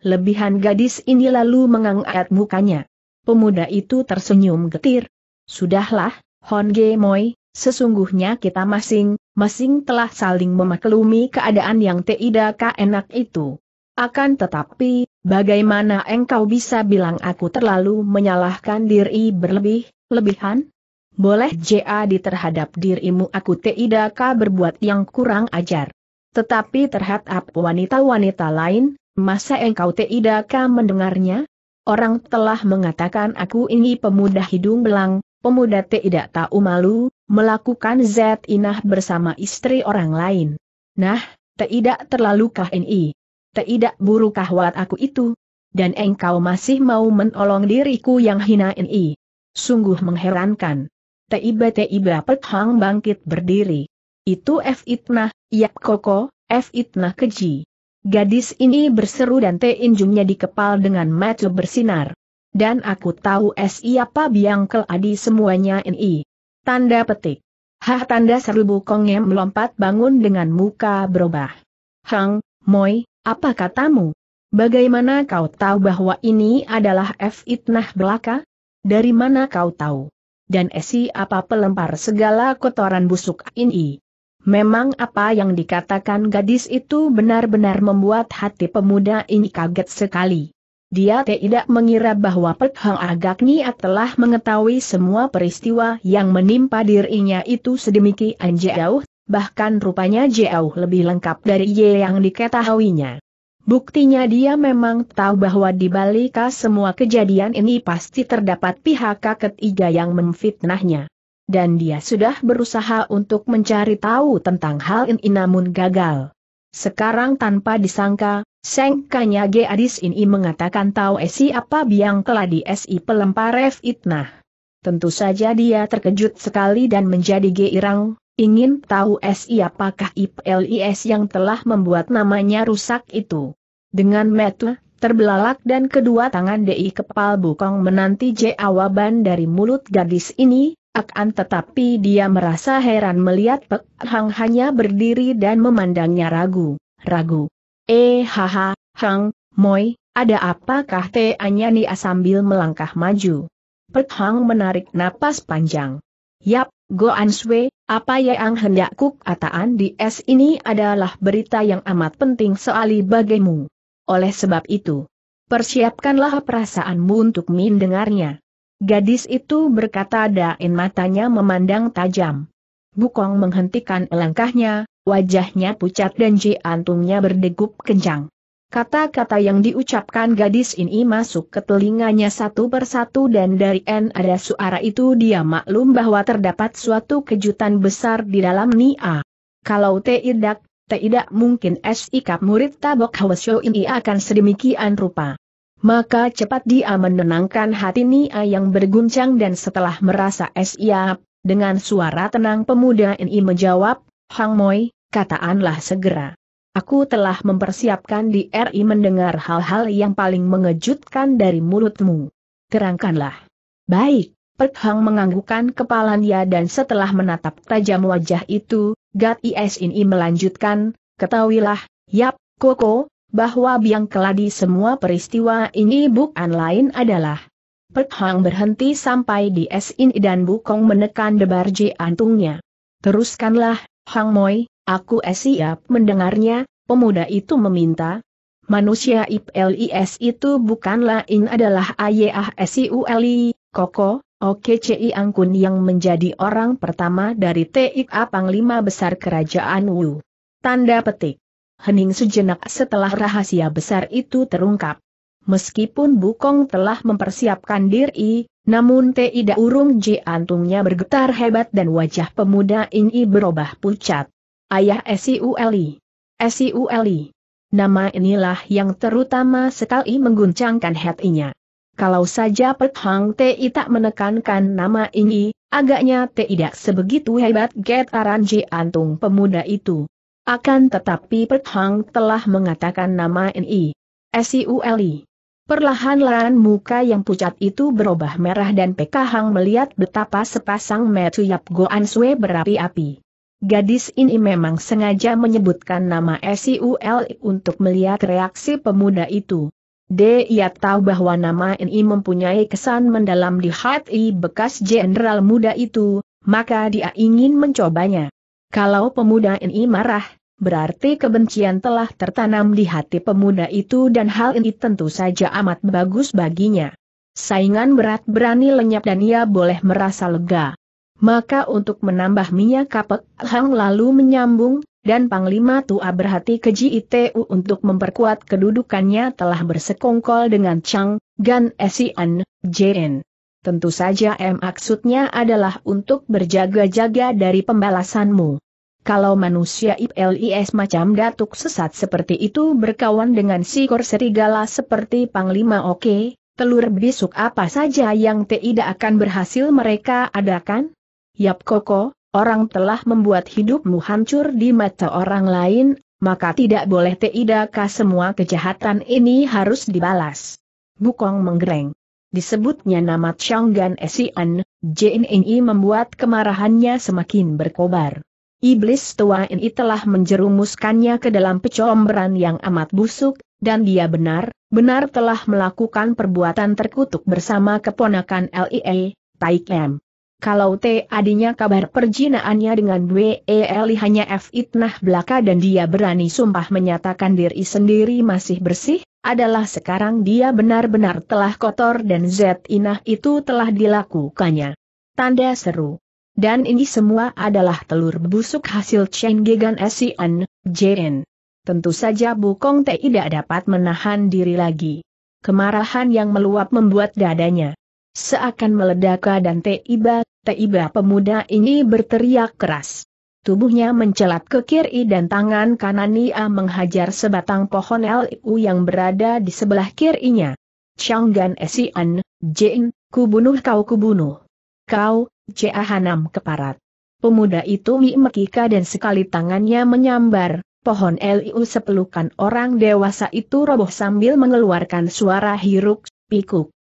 A: Lebihan gadis ini lalu mengangkat mukanya. Pemuda itu tersenyum getir. Sudahlah, Hon Ge Moi, Sesungguhnya kita masing-masing telah saling memaklumi keadaan yang tidak enak itu. Akan tetapi, bagaimana engkau bisa bilang aku terlalu menyalahkan diri berlebih, lebihan? Boleh jadi terhadap dirimu aku tidak berbuat yang kurang ajar. Tetapi terhadap wanita-wanita lain, masa engkau tidak mendengarnya? Orang telah mengatakan aku ini pemuda hidung belang, pemuda tidak tahu malu, melakukan Z inah bersama istri orang lain. Nah, tidak terlalukah ini? Tidak burukah wat aku itu? Dan engkau masih mau menolong diriku yang hina ini? Sungguh mengherankan. Tiba-tiba Hang bangkit berdiri. Itu F. Itnah, yak Koko, F. Itnah keji. Gadis ini berseru dan teinjungnya dikepal dengan mata bersinar. Dan aku tahu siapa biang keladi semuanya ini. Tanda petik. Hah tanda seribu kongem melompat bangun dengan muka berubah. Hang, Moi, apa katamu? Bagaimana kau tahu bahwa ini adalah F. Itnah belaka? Dari mana kau tahu? Dan esi apa pelempar segala kotoran busuk ini? Memang apa yang dikatakan gadis itu benar-benar membuat hati pemuda ini kaget sekali. Dia tidak mengira bahwa Pek Hang agaknya telah mengetahui semua peristiwa yang menimpa dirinya itu sedemikian jauh, bahkan rupanya jauh lebih lengkap dari Ye yang diketahuinya. Buktinya dia memang tahu bahwa di balik semua kejadian ini pasti terdapat pihak ketiga yang memfitnahnya. Dan dia sudah berusaha untuk mencari tahu tentang hal ini namun gagal. Sekarang tanpa disangka, Seng Kanya Adis ini mengatakan tahu esi apa biang keladi esi pelempar fitnah. Tentu saja dia terkejut sekali dan menjadi geirang, ingin tahu SI apakah IPLIS yang telah membuat namanya rusak itu. Dengan metu, terbelalak dan kedua tangan DI Kepal Bukong menanti jawaban dari mulut gadis ini, akan tetapi dia merasa heran melihat Pek Hang hanya berdiri dan memandangnya ragu, ragu. Eh haha, Hang, Moi, ada apakah Te nya sambil melangkah maju. Pek Hang menarik napas panjang. Yap, Goan Sui, apa yang hendak kuk kataan di es ini adalah berita yang amat penting soali bagimu. Oleh sebab itu, persiapkanlah perasaanmu untuk mendengarnya. Gadis itu berkata dain matanya memandang tajam. Bukong menghentikan langkahnya, wajahnya pucat dan jantungnya berdegup kencang. Kata-kata yang diucapkan gadis ini masuk ke telinganya satu persatu dan dari N ada suara itu dia maklum bahwa terdapat suatu kejutan besar di dalam Nia. Kalau tidak, tidak mungkin sikap murid tabok Hwasyo ini akan sedemikian rupa. Maka cepat dia menenangkan hati Nia yang berguncang dan setelah merasa siap, dengan suara tenang pemuda ini menjawab, Hang Moi, kataanlah segera. Aku telah mempersiapkan di RI mendengar hal-hal yang paling mengejutkan dari mulutmu. Terangkanlah. Baik, Pek Hang menganggukkan kepalanya dan setelah menatap tajam wajah itu, Gat Is ini melanjutkan, ketahuilah, Yap, Koko, bahwa biang keladi semua peristiwa ini bukan lain adalah Pek Hang berhenti sampai di Sin dan Bukong menekan debar jantungnya. Teruskanlah, Hang Moi, aku siap mendengarnya, pemuda itu meminta. Manusia IP LIS itu bukan lain adalah Ayah Siuli, Koko, OKCI Angkun yang menjadi orang pertama dari TIK Lima Besar Kerajaan Wu. Tanda petik hening sejenak setelah rahasia besar itu terungkap. Meskipun Bukong telah mempersiapkan diri, namun tidak urung J antungnya bergetar hebat dan wajah pemuda ini berubah pucat. Ayah Siuli. Siuli. Nama inilah yang terutama sekali mengguncangkan hatinya. Kalau saja Pethang Ti tak menekankan nama ini, agaknya tidak sebegitu hebat getaran antung pemuda itu. Akan tetapi Pek Hang telah mengatakan nama N.I. S.I.U.L.I. Perlahan-lahan muka yang pucat itu berubah merah dan Pek Hang melihat betapa sepasang metu Yap Goan Sue berapi-api. Gadis ini memang sengaja menyebutkan nama S.I.U.L.I. untuk melihat reaksi pemuda itu. Dia tahu bahwa nama ini mempunyai kesan mendalam di hati bekas jenderal muda itu, maka dia ingin mencobanya. Kalau pemuda ini marah, berarti kebencian telah tertanam di hati pemuda itu dan hal ini tentu saja amat bagus baginya. Saingan berat berani lenyap dan ia boleh merasa lega. Maka untuk menambah minyak kapek, Hang lalu menyambung, dan Panglima Tua berhati keji ITU untuk memperkuat kedudukannya telah bersekongkol dengan Chang, Gan Esian, Jeren, Tentu saja M maksudnya adalah untuk berjaga-jaga dari pembalasanmu. Kalau manusia IPLIS macam datuk sesat seperti itu berkawan dengan sikor serigala seperti Panglima Oke, telur bisuk apa saja yang tidak akan berhasil mereka adakan? Yap Koko, orang telah membuat hidupmu hancur di mata orang lain, maka tidak boleh tidakkah semua kejahatan ini harus dibalas. Bukong menggereng disebutnya nama Changgan Esian, Jin Ini membuat kemarahannya semakin berkobar. Iblis tua ini telah menjerumuskannya ke dalam pecomberan yang amat busuk, dan dia benar, benar telah melakukan perbuatan terkutuk bersama keponakan Taik e, Taikem. Kalau T adinya kabar perjinaannya dengan B.E.L.I. hanya F. Itnah belaka dan dia berani sumpah menyatakan diri sendiri masih bersih, adalah sekarang dia benar-benar telah kotor dan Z. Inah itu telah dilakukannya. Tanda seru. Dan ini semua adalah telur busuk hasil Chen Gegan Asian, JN. Tentu saja Bukong T tidak dapat menahan diri lagi. Kemarahan yang meluap membuat dadanya Seakan meledak dan tiba, tiba pemuda ini berteriak keras. Tubuhnya mencelat ke kiri dan tangan kanan Nia menghajar sebatang pohon LU yang berada di sebelah kirinya. Changgan Esian, Jin, kubunuh kau kubunuh. Kau, Jahanam keparat. Pemuda itu mimekika dan sekali tangannya menyambar, pohon LU sepelukan orang dewasa itu roboh sambil mengeluarkan suara hiruk, pikuk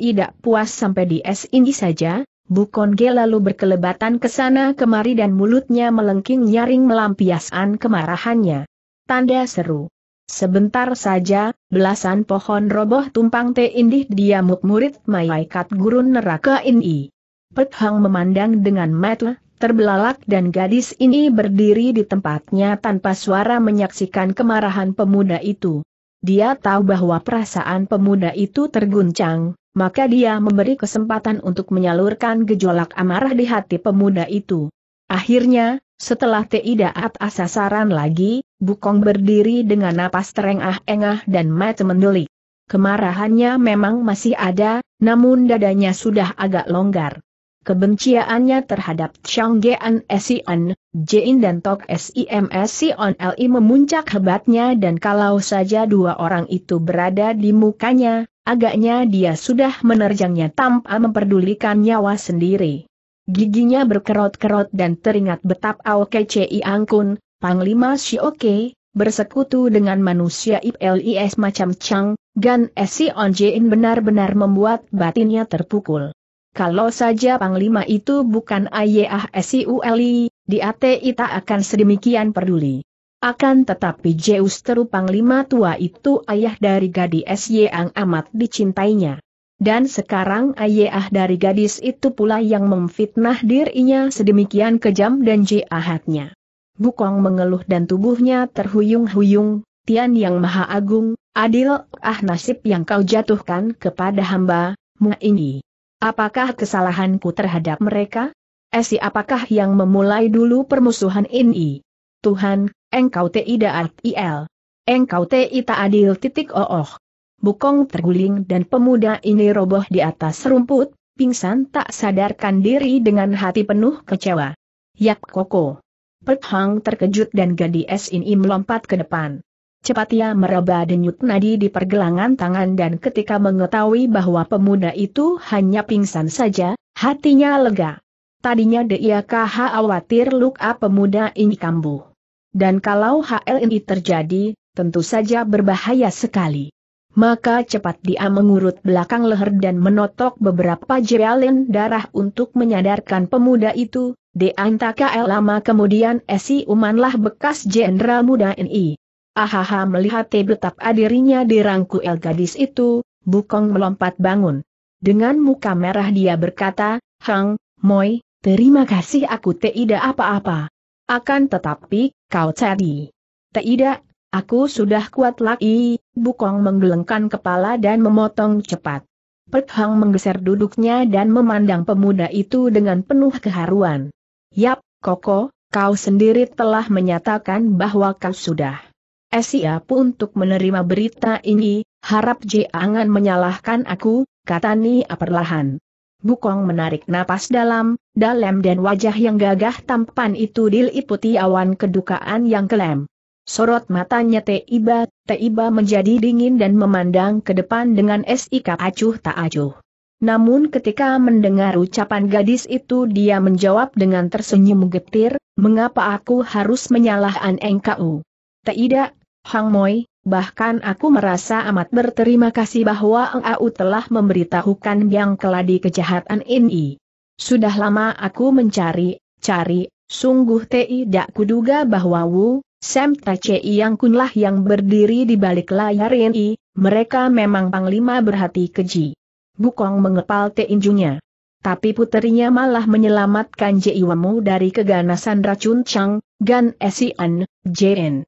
A: tidak puas sampai di es ini saja, Bukon G lalu berkelebatan ke sana kemari dan mulutnya melengking nyaring melampiaskan kemarahannya. Tanda seru. Sebentar saja, belasan pohon roboh tumpang te indih diamuk murid malaikat gurun neraka ini. Pethang memandang dengan mata terbelalak dan gadis ini berdiri di tempatnya tanpa suara menyaksikan kemarahan pemuda itu. Dia tahu bahwa perasaan pemuda itu terguncang, maka dia memberi kesempatan untuk menyalurkan gejolak amarah di hati pemuda itu. Akhirnya, setelah tidak asasaran lagi, Bukong berdiri dengan napas terengah-engah dan mata mendelik. Kemarahannya memang masih ada, namun dadanya sudah agak longgar. Kebenciannya terhadap Changgean Sian, Jin dan Tok Sim Sion Li memuncak hebatnya dan kalau saja dua orang itu berada di mukanya, agaknya dia sudah menerjangnya tanpa memperdulikan nyawa sendiri. Giginya berkerot-kerot dan teringat betap Aoke Ci Angkun, Panglima Shioke, bersekutu dengan manusia IP Lis macam Chang, Gan Sion Jin benar-benar membuat batinnya terpukul kalau saja Panglima itu bukan ayah Siuli, di ATI tak akan sedemikian peduli. Akan tetapi Zeus Teru Panglima tua itu ayah dari gadis yang amat dicintainya. Dan sekarang ayah dari gadis itu pula yang memfitnah dirinya sedemikian kejam dan jahatnya. Bukong mengeluh dan tubuhnya terhuyung-huyung, Tian Yang Maha Agung, adil ah nasib yang kau jatuhkan kepada hamba, mu ini. Apakah kesalahanku terhadap mereka? Esi eh, apakah yang memulai dulu permusuhan ini? Tuhan, engkau tidak adil. Engkau tidak adil titik ooh. Bukong terguling dan pemuda ini roboh di atas rumput, pingsan tak sadarkan diri dengan hati penuh kecewa. Yap koko. Pethang terkejut dan gadis ini melompat ke depan. Cepat ia meraba denyut nadi di pergelangan tangan dan ketika mengetahui bahwa pemuda itu hanya pingsan saja, hatinya lega. Tadinya dia khawatir luka pemuda ini kambuh. Dan kalau hal ini terjadi, tentu saja berbahaya sekali. Maka cepat dia mengurut belakang leher dan menotok beberapa jelin darah untuk menyadarkan pemuda itu, di antaka lama kemudian Esi umanlah bekas jenderal muda ini. Ahaha melihat betap adirinya dirangkul gadis itu, Bukong melompat bangun. Dengan muka merah dia berkata, Hang, Moi, terima kasih aku tidak apa-apa. Akan tetapi, kau cari. Tidak, aku sudah kuat lagi, Bukong menggelengkan kepala dan memotong cepat. Pek Hang menggeser duduknya dan memandang pemuda itu dengan penuh keharuan. Yap, Koko, kau sendiri telah menyatakan bahwa kau sudah Eh, siap untuk menerima berita ini, harap jangan menyalahkan aku, kata Nia perlahan. Bukong menarik napas dalam, dalam dan wajah yang gagah tampan itu diliputi awan kedukaan yang kelam. Sorot matanya Teiba, Teiba menjadi dingin dan memandang ke depan dengan sikap acuh tak acuh. Namun ketika mendengar ucapan gadis itu dia menjawab dengan tersenyum getir, mengapa aku harus menyalahkan engkau? Tidak, Hang Moi, bahkan aku merasa amat berterima kasih bahwa engkau telah memberitahukan yang keladi kejahatan ini. Sudah lama aku mencari, cari, sungguh tidak kuduga bahwa Wu, Sam Tachei yang kunlah yang berdiri di balik layar ini, mereka memang panglima berhati keji. Bukong mengepal teinjunya. Tapi puterinya malah menyelamatkan Jiwamu dari keganasan racun Chang, Gan Esian, JN.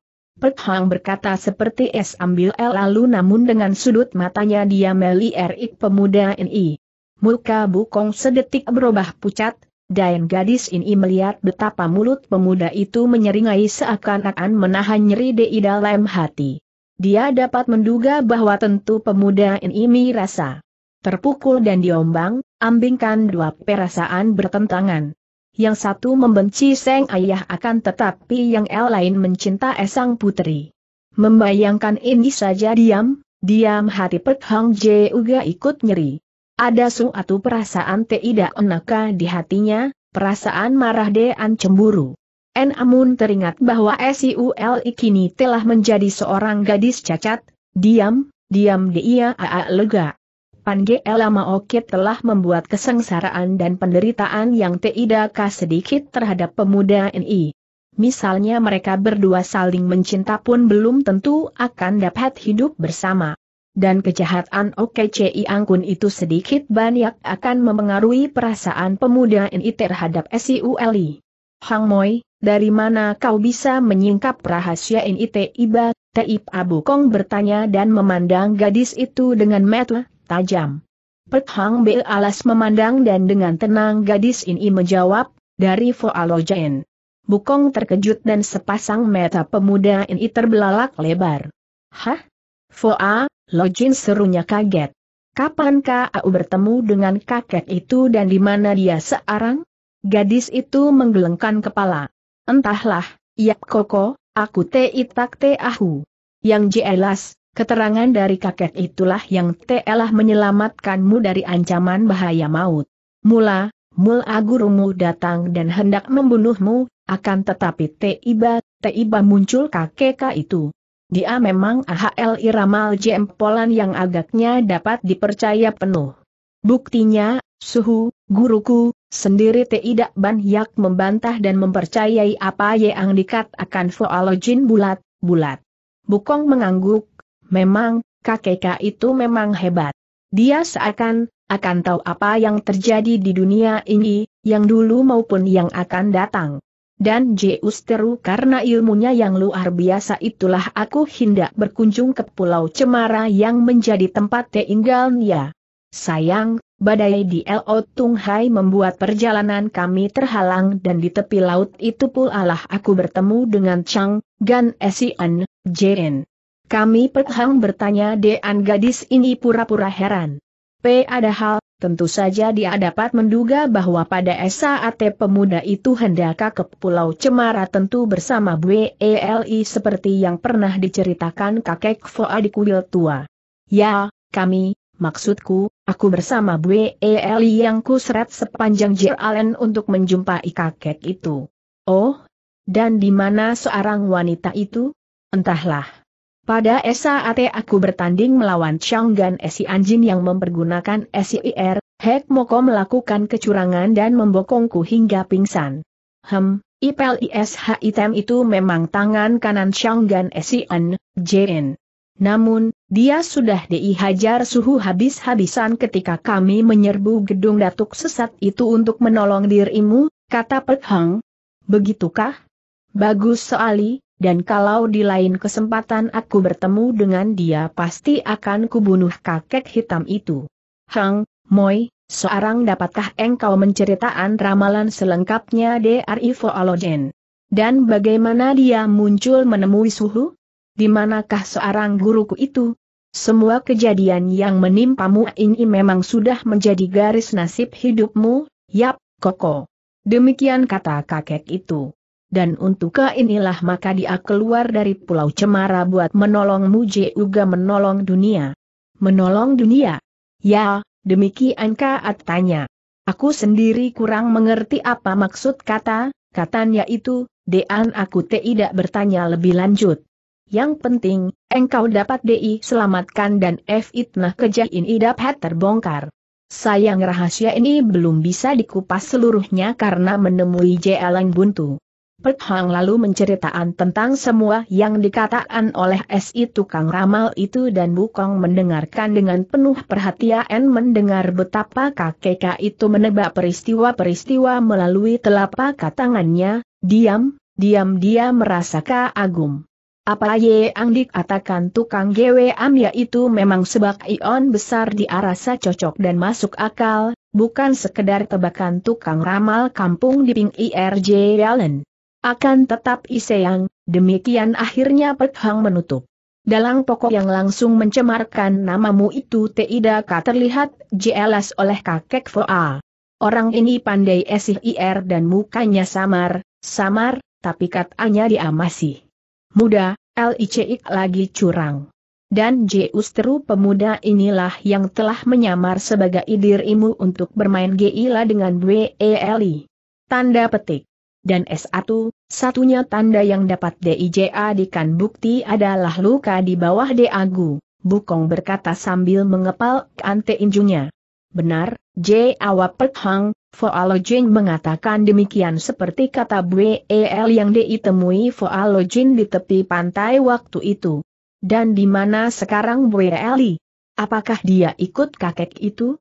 A: Pek Hang berkata seperti es ambil el lalu namun dengan sudut matanya dia erik pemuda ini. Muka Bukong sedetik berubah pucat, dan gadis ini melihat betapa mulut pemuda itu menyeringai seakan-akan menahan nyeri di dalam hati. Dia dapat menduga bahwa tentu pemuda ini merasa terpukul dan diombang, ambingkan dua perasaan bertentangan yang satu membenci Seng Ayah akan tetapi yang L lain mencinta Esang Putri. Membayangkan ini saja diam, diam hati Pek Hang Je juga ikut nyeri. Ada suatu perasaan tidak enak di hatinya, perasaan marah dan cemburu. En Amun teringat bahwa SULI kini telah menjadi seorang gadis cacat, diam, diam dia aa lega. Pan lama Maokit telah membuat kesengsaraan dan penderitaan yang tidak sedikit terhadap pemuda NI. Misalnya mereka berdua saling mencinta pun belum tentu akan dapat hidup bersama. Dan kejahatan OKCI Angkun itu sedikit banyak akan memengaruhi perasaan pemuda NI terhadap SIULI. Hang Moi, dari mana kau bisa menyingkap rahasia ini Iba? Taib Abu Kong bertanya dan memandang gadis itu dengan mata tajam. Pek Hang Bel alas memandang dan dengan tenang gadis ini menjawab, dari Foalo Bukong terkejut dan sepasang mata pemuda ini terbelalak lebar. Hah? Foa, Lojin serunya kaget. Kapan kau bertemu dengan kakek itu dan di mana dia sekarang? Gadis itu menggelengkan kepala. Entahlah, Yap Koko, aku te itak te ahu. Yang jelas, Keterangan dari kakek itulah yang telah menyelamatkanmu dari ancaman bahaya maut. Mula, mula gurumu datang dan hendak membunuhmu, akan tetapi Tiba, Tiba muncul kakek itu. Dia memang AHL ramal jempolan yang agaknya dapat dipercaya penuh. Buktinya, suhu, guruku, sendiri tidak banyak membantah dan mempercayai apa yang dikatakan Foalojin bulat-bulat. Bukong mengangguk, Memang, kakek itu memang hebat. Dia seakan, akan tahu apa yang terjadi di dunia ini, yang dulu maupun yang akan datang. Dan Jeus teru karena ilmunya yang luar biasa itulah aku hendak berkunjung ke Pulau Cemara yang menjadi tempat tinggalnya. Sayang, badai di L.O. Tunghai membuat perjalanan kami terhalang dan di tepi laut itu pula aku bertemu dengan Chang, Gan Esian, Jen. Kami Perkhang bertanya Dean gadis ini pura-pura heran. P, ada hal, tentu saja dia dapat menduga bahwa pada saat pemuda itu hendak ke Pulau Cemara tentu bersama Eli seperti yang pernah diceritakan kakek Foa di kuil tua. Ya, kami, maksudku, aku bersama Eli yang kuseret sepanjang Jalan untuk menjumpai kakek itu. Oh, dan di mana seorang wanita itu? Entahlah. Pada saat aku bertanding melawan Changgan Esi Anjin yang mempergunakan SIR, Hek Moko melakukan kecurangan dan membokongku hingga pingsan. Hem, IPLISH item itu memang tangan kanan Changgan An, JN. Namun, dia sudah dihajar suhu habis-habisan ketika kami menyerbu gedung datuk sesat itu untuk menolong dirimu, kata Pek Hang. Begitukah? Bagus sekali, dan kalau di lain kesempatan aku bertemu dengan dia pasti akan kubunuh kakek hitam itu. Hang, Moi, seorang dapatkah engkau menceritakan ramalan selengkapnya DRI Voalogen? Dan bagaimana dia muncul menemui suhu? Di manakah seorang guruku itu? Semua kejadian yang menimpamu ini memang sudah menjadi garis nasib hidupmu, yap, koko. Demikian kata kakek itu dan untuk inilah maka dia keluar dari Pulau Cemara buat menolong Muji juga menolong dunia. Menolong dunia? Ya, demikian Kaat tanya. Aku sendiri kurang mengerti apa maksud kata, katanya itu, Dean aku tidak bertanya lebih lanjut. Yang penting, engkau dapat DI selamatkan dan fitnah itnah ini dapat terbongkar. Sayang rahasia ini belum bisa dikupas seluruhnya karena menemui Jalan Buntu. Hang lalu menceritakan tentang semua yang dikatakan oleh SI tukang ramal itu dan Bukong mendengarkan dengan penuh perhatian mendengar betapa kakek itu menebak peristiwa-peristiwa melalui telapak tangannya, diam, diam dia merasa kagum. Apa yang dikatakan tukang GW amya itu memang sebab ion besar di arasa cocok dan masuk akal, bukan sekedar tebakan tukang ramal kampung di Ping IRJ Allen. Akan tetap Iseyang, demikian akhirnya Pek Hang menutup. Dalam pokok yang langsung mencemarkan namamu itu tidak terlihat jelas oleh kakek Foa. Orang ini pandai esih IR dan mukanya samar, samar, tapi katanya dia masih muda, LICIK lagi curang. Dan justru pemuda inilah yang telah menyamar sebagai idirimu untuk bermain gila dengan WELI. Tanda petik dan S1, satunya tanda yang dapat dikan bukti adalah luka di bawah dagu, Bukong berkata sambil mengepal kante injunya. Benar, J. Awa Perthang, Jin mengatakan demikian seperti kata BEL yang ditemui Foalo Jin di tepi pantai waktu itu. Dan di mana sekarang BEL? Apakah dia ikut kakek itu?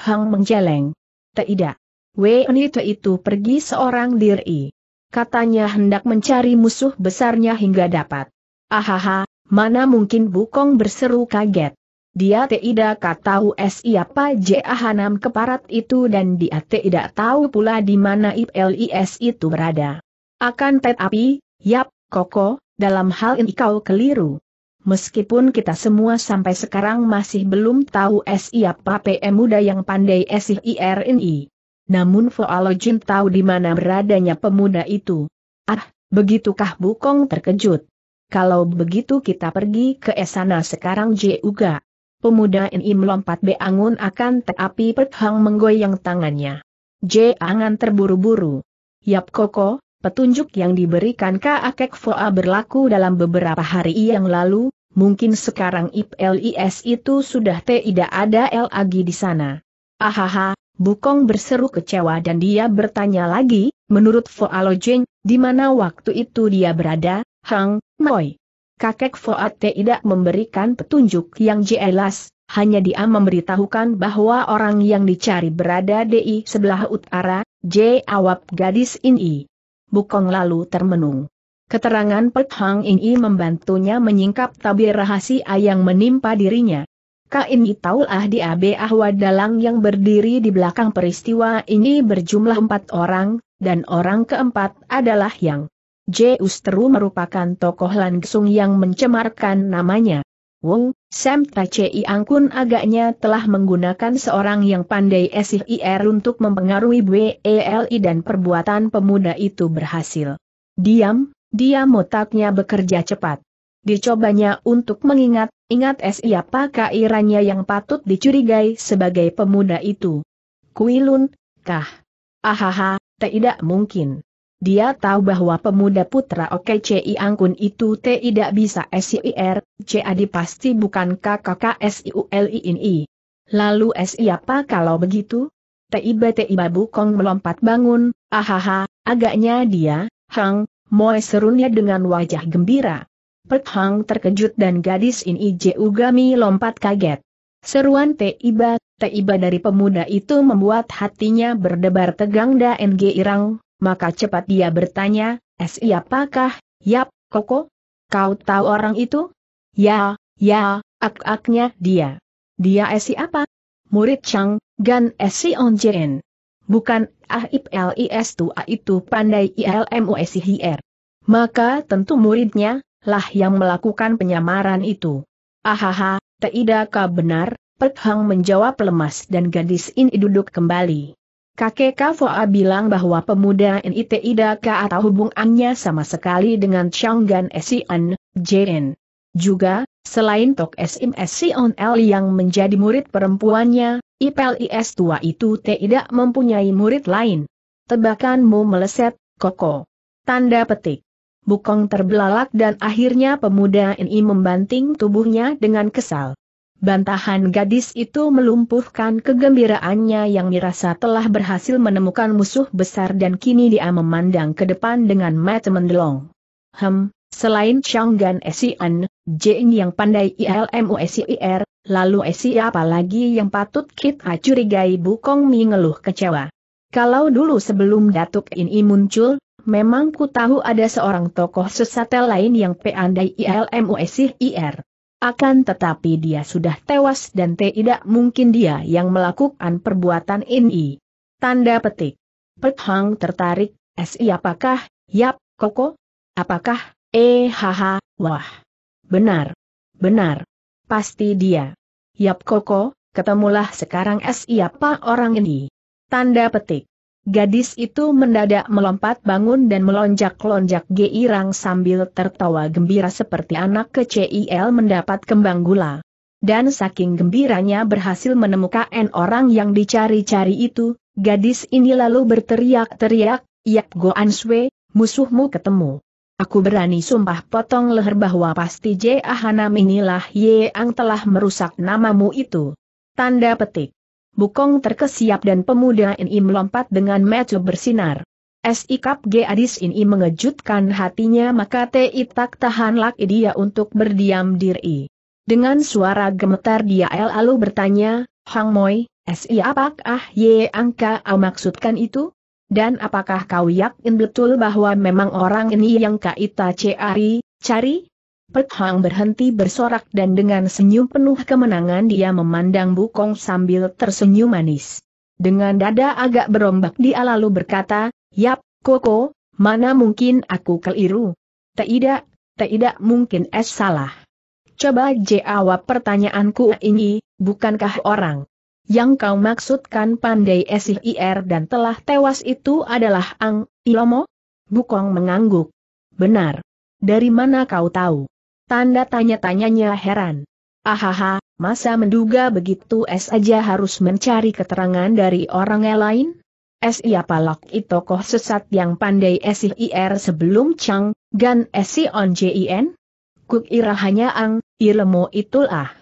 A: Hang menjeleng. Tidak. Wenite itu pergi seorang diri. Katanya hendak mencari musuh besarnya hingga dapat. Ahaha, mana mungkin Bukong berseru kaget. Dia tidak tahu siapa Jahanam keparat itu dan dia tidak tahu pula di mana IPLIS itu berada. Akan tetapi, yap, Koko, dalam hal ini kau keliru. Meskipun kita semua sampai sekarang masih belum tahu siapa PM muda yang pandai SIRNI. Namun Foalo Jin tahu di mana beradanya pemuda itu. Ah, begitukah Bukong terkejut. Kalau begitu kita pergi ke esana sekarang Juga. Pemuda ini melompat beangun akan tetapi Perthang menggoyang tangannya. Jangan terburu-buru. Yap Koko, petunjuk yang diberikan Kakek Foa berlaku dalam beberapa hari yang lalu, mungkin sekarang IPLIS itu sudah tidak ada lagi di sana. Ahaha, Bukong berseru kecewa dan dia bertanya lagi, menurut Foalo Jeng, di mana waktu itu dia berada, Hang, Moi. Kakek Foate tidak memberikan petunjuk yang jelas, hanya dia memberitahukan bahwa orang yang dicari berada di sebelah utara, J. Awap gadis ini. Bukong lalu termenung. Keterangan Pek Hang ini membantunya menyingkap tabir rahasia yang menimpa dirinya ini taulah di Abe ahwa dalang yang berdiri di belakang peristiwa ini berjumlah empat orang, dan orang keempat adalah yang J. Usteru merupakan tokoh langsung yang mencemarkan namanya. Wong, Sam Tacei Angkun agaknya telah menggunakan seorang yang pandai SIR untuk mempengaruhi BELI dan perbuatan pemuda itu berhasil. Diam, diam otaknya bekerja cepat. Dicobanya untuk mengingat, ingat siapa kairannya yang patut dicurigai sebagai pemuda itu. Kuilun, kah? Ahaha, tidak mungkin. Dia tahu bahwa pemuda putra OKCI Angkun itu tidak bisa SIR, CAD pasti bukan kakak SIULINI. ini. Lalu siapa kalau begitu? Tiba-tiba Bukong melompat bangun, ahaha, agaknya dia, Hang, Moe serunya dengan wajah gembira. Pek Hang terkejut dan gadis ini Jeugami lompat kaget. Seruan Tiba, Tiba dari pemuda itu membuat hatinya berdebar tegang dan NG Irang, maka cepat dia bertanya, siapakah? Yap, Koko? Kau tahu orang itu? Ya, ya, ak-aknya dia. Dia Si apa? Murid Chang, Gan Si Onjen. Bukan ah Ahib LIS tua itu pandai ILMOSIHR. E er. Maka tentu muridnya, lah yang melakukan penyamaran itu. Ahaha, tidakkah benar? Pek Hang menjawab lemas dan gadis ini duduk kembali. Kakek Kavoa bilang bahwa pemuda ini tidakkah atau hubungannya sama sekali dengan Changgan Esian, JN. Juga, selain Tok Sim on L yang menjadi murid perempuannya, IPLIS tua itu tidak mempunyai murid lain. Tebakanmu meleset, Koko. Tanda petik bukong terbelalak dan akhirnya pemuda ini membanting tubuhnya dengan kesal. Bantahan gadis itu melumpuhkan kegembiraannya yang merasa telah berhasil menemukan musuh besar dan kini dia memandang ke depan dengan mata mendelong. Hem, selain Changgan Sian, Jin yang pandai ILMU SIR, lalu SI apa lagi yang patut kita curigai Bukong mengeluh kecewa. Kalau dulu sebelum Datuk ini muncul, Memang ku tahu ada seorang tokoh sesatel lain yang peandai ILMUSIR. Akan tetapi dia sudah tewas dan tidak mungkin dia yang melakukan perbuatan ini. Tanda petik. Hang tertarik, SI apakah, yap, koko? Apakah, eh haha, wah. Benar. Benar. Pasti dia. Yap koko, ketemulah sekarang SI apa orang ini. Tanda petik. Gadis itu mendadak melompat bangun dan melonjak-lonjak geirang sambil tertawa gembira seperti anak kecil mendapat kembang gula. Dan saking gembiranya berhasil menemukan orang yang dicari-cari itu, gadis ini lalu berteriak-teriak, Yap Goan Swe, musuhmu ketemu. Aku berani sumpah potong leher bahwa pasti Jahanam inilah Ye Ang telah merusak namamu itu. Tanda petik. Bukong terkesiap dan pemuda ini melompat dengan mata bersinar. Sikap G. Adis ini mengejutkan hatinya maka Ti tak tahan laki dia untuk berdiam diri. Dengan suara gemetar dia lalu bertanya, Hang Moi, Si apakah Ye Angka A maksudkan itu? Dan apakah kau yakin betul bahwa memang orang ini yang Kaita Cari, cari? Pek Hang berhenti bersorak dan dengan senyum penuh kemenangan dia memandang Bukong sambil tersenyum manis. Dengan dada agak berombak dia lalu berkata, Yap, Koko, mana mungkin aku keliru? Tidak, tidak mungkin es salah. Coba jawab pertanyaanku ini, bukankah orang yang kau maksudkan pandai SIR dan telah tewas itu adalah Ang, Ilomo? Bukong mengangguk. Benar. Dari mana kau tahu? Tanda tanya-tanyanya heran. Ahaha, masa menduga begitu es aja harus mencari keterangan dari orang lain? Si iya Apalok itu tokoh sesat yang pandai ir sebelum Chang, Gan Si On Jin? Kuk ira hanya ang, ilmu itulah.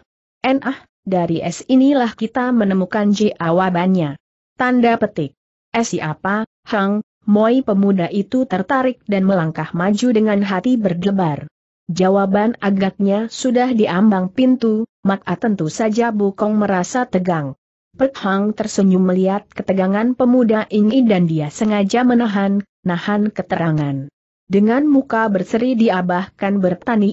A: Nah, dari es inilah kita menemukan jawabannya. Tanda petik. Si apa, Hang, Moi pemuda itu tertarik dan melangkah maju dengan hati berdebar. Jawaban agaknya sudah diambang pintu, maka tentu saja Bukong merasa tegang. Pek Hang tersenyum melihat ketegangan pemuda ini dan dia sengaja menahan, nahan keterangan. Dengan muka berseri diabahkan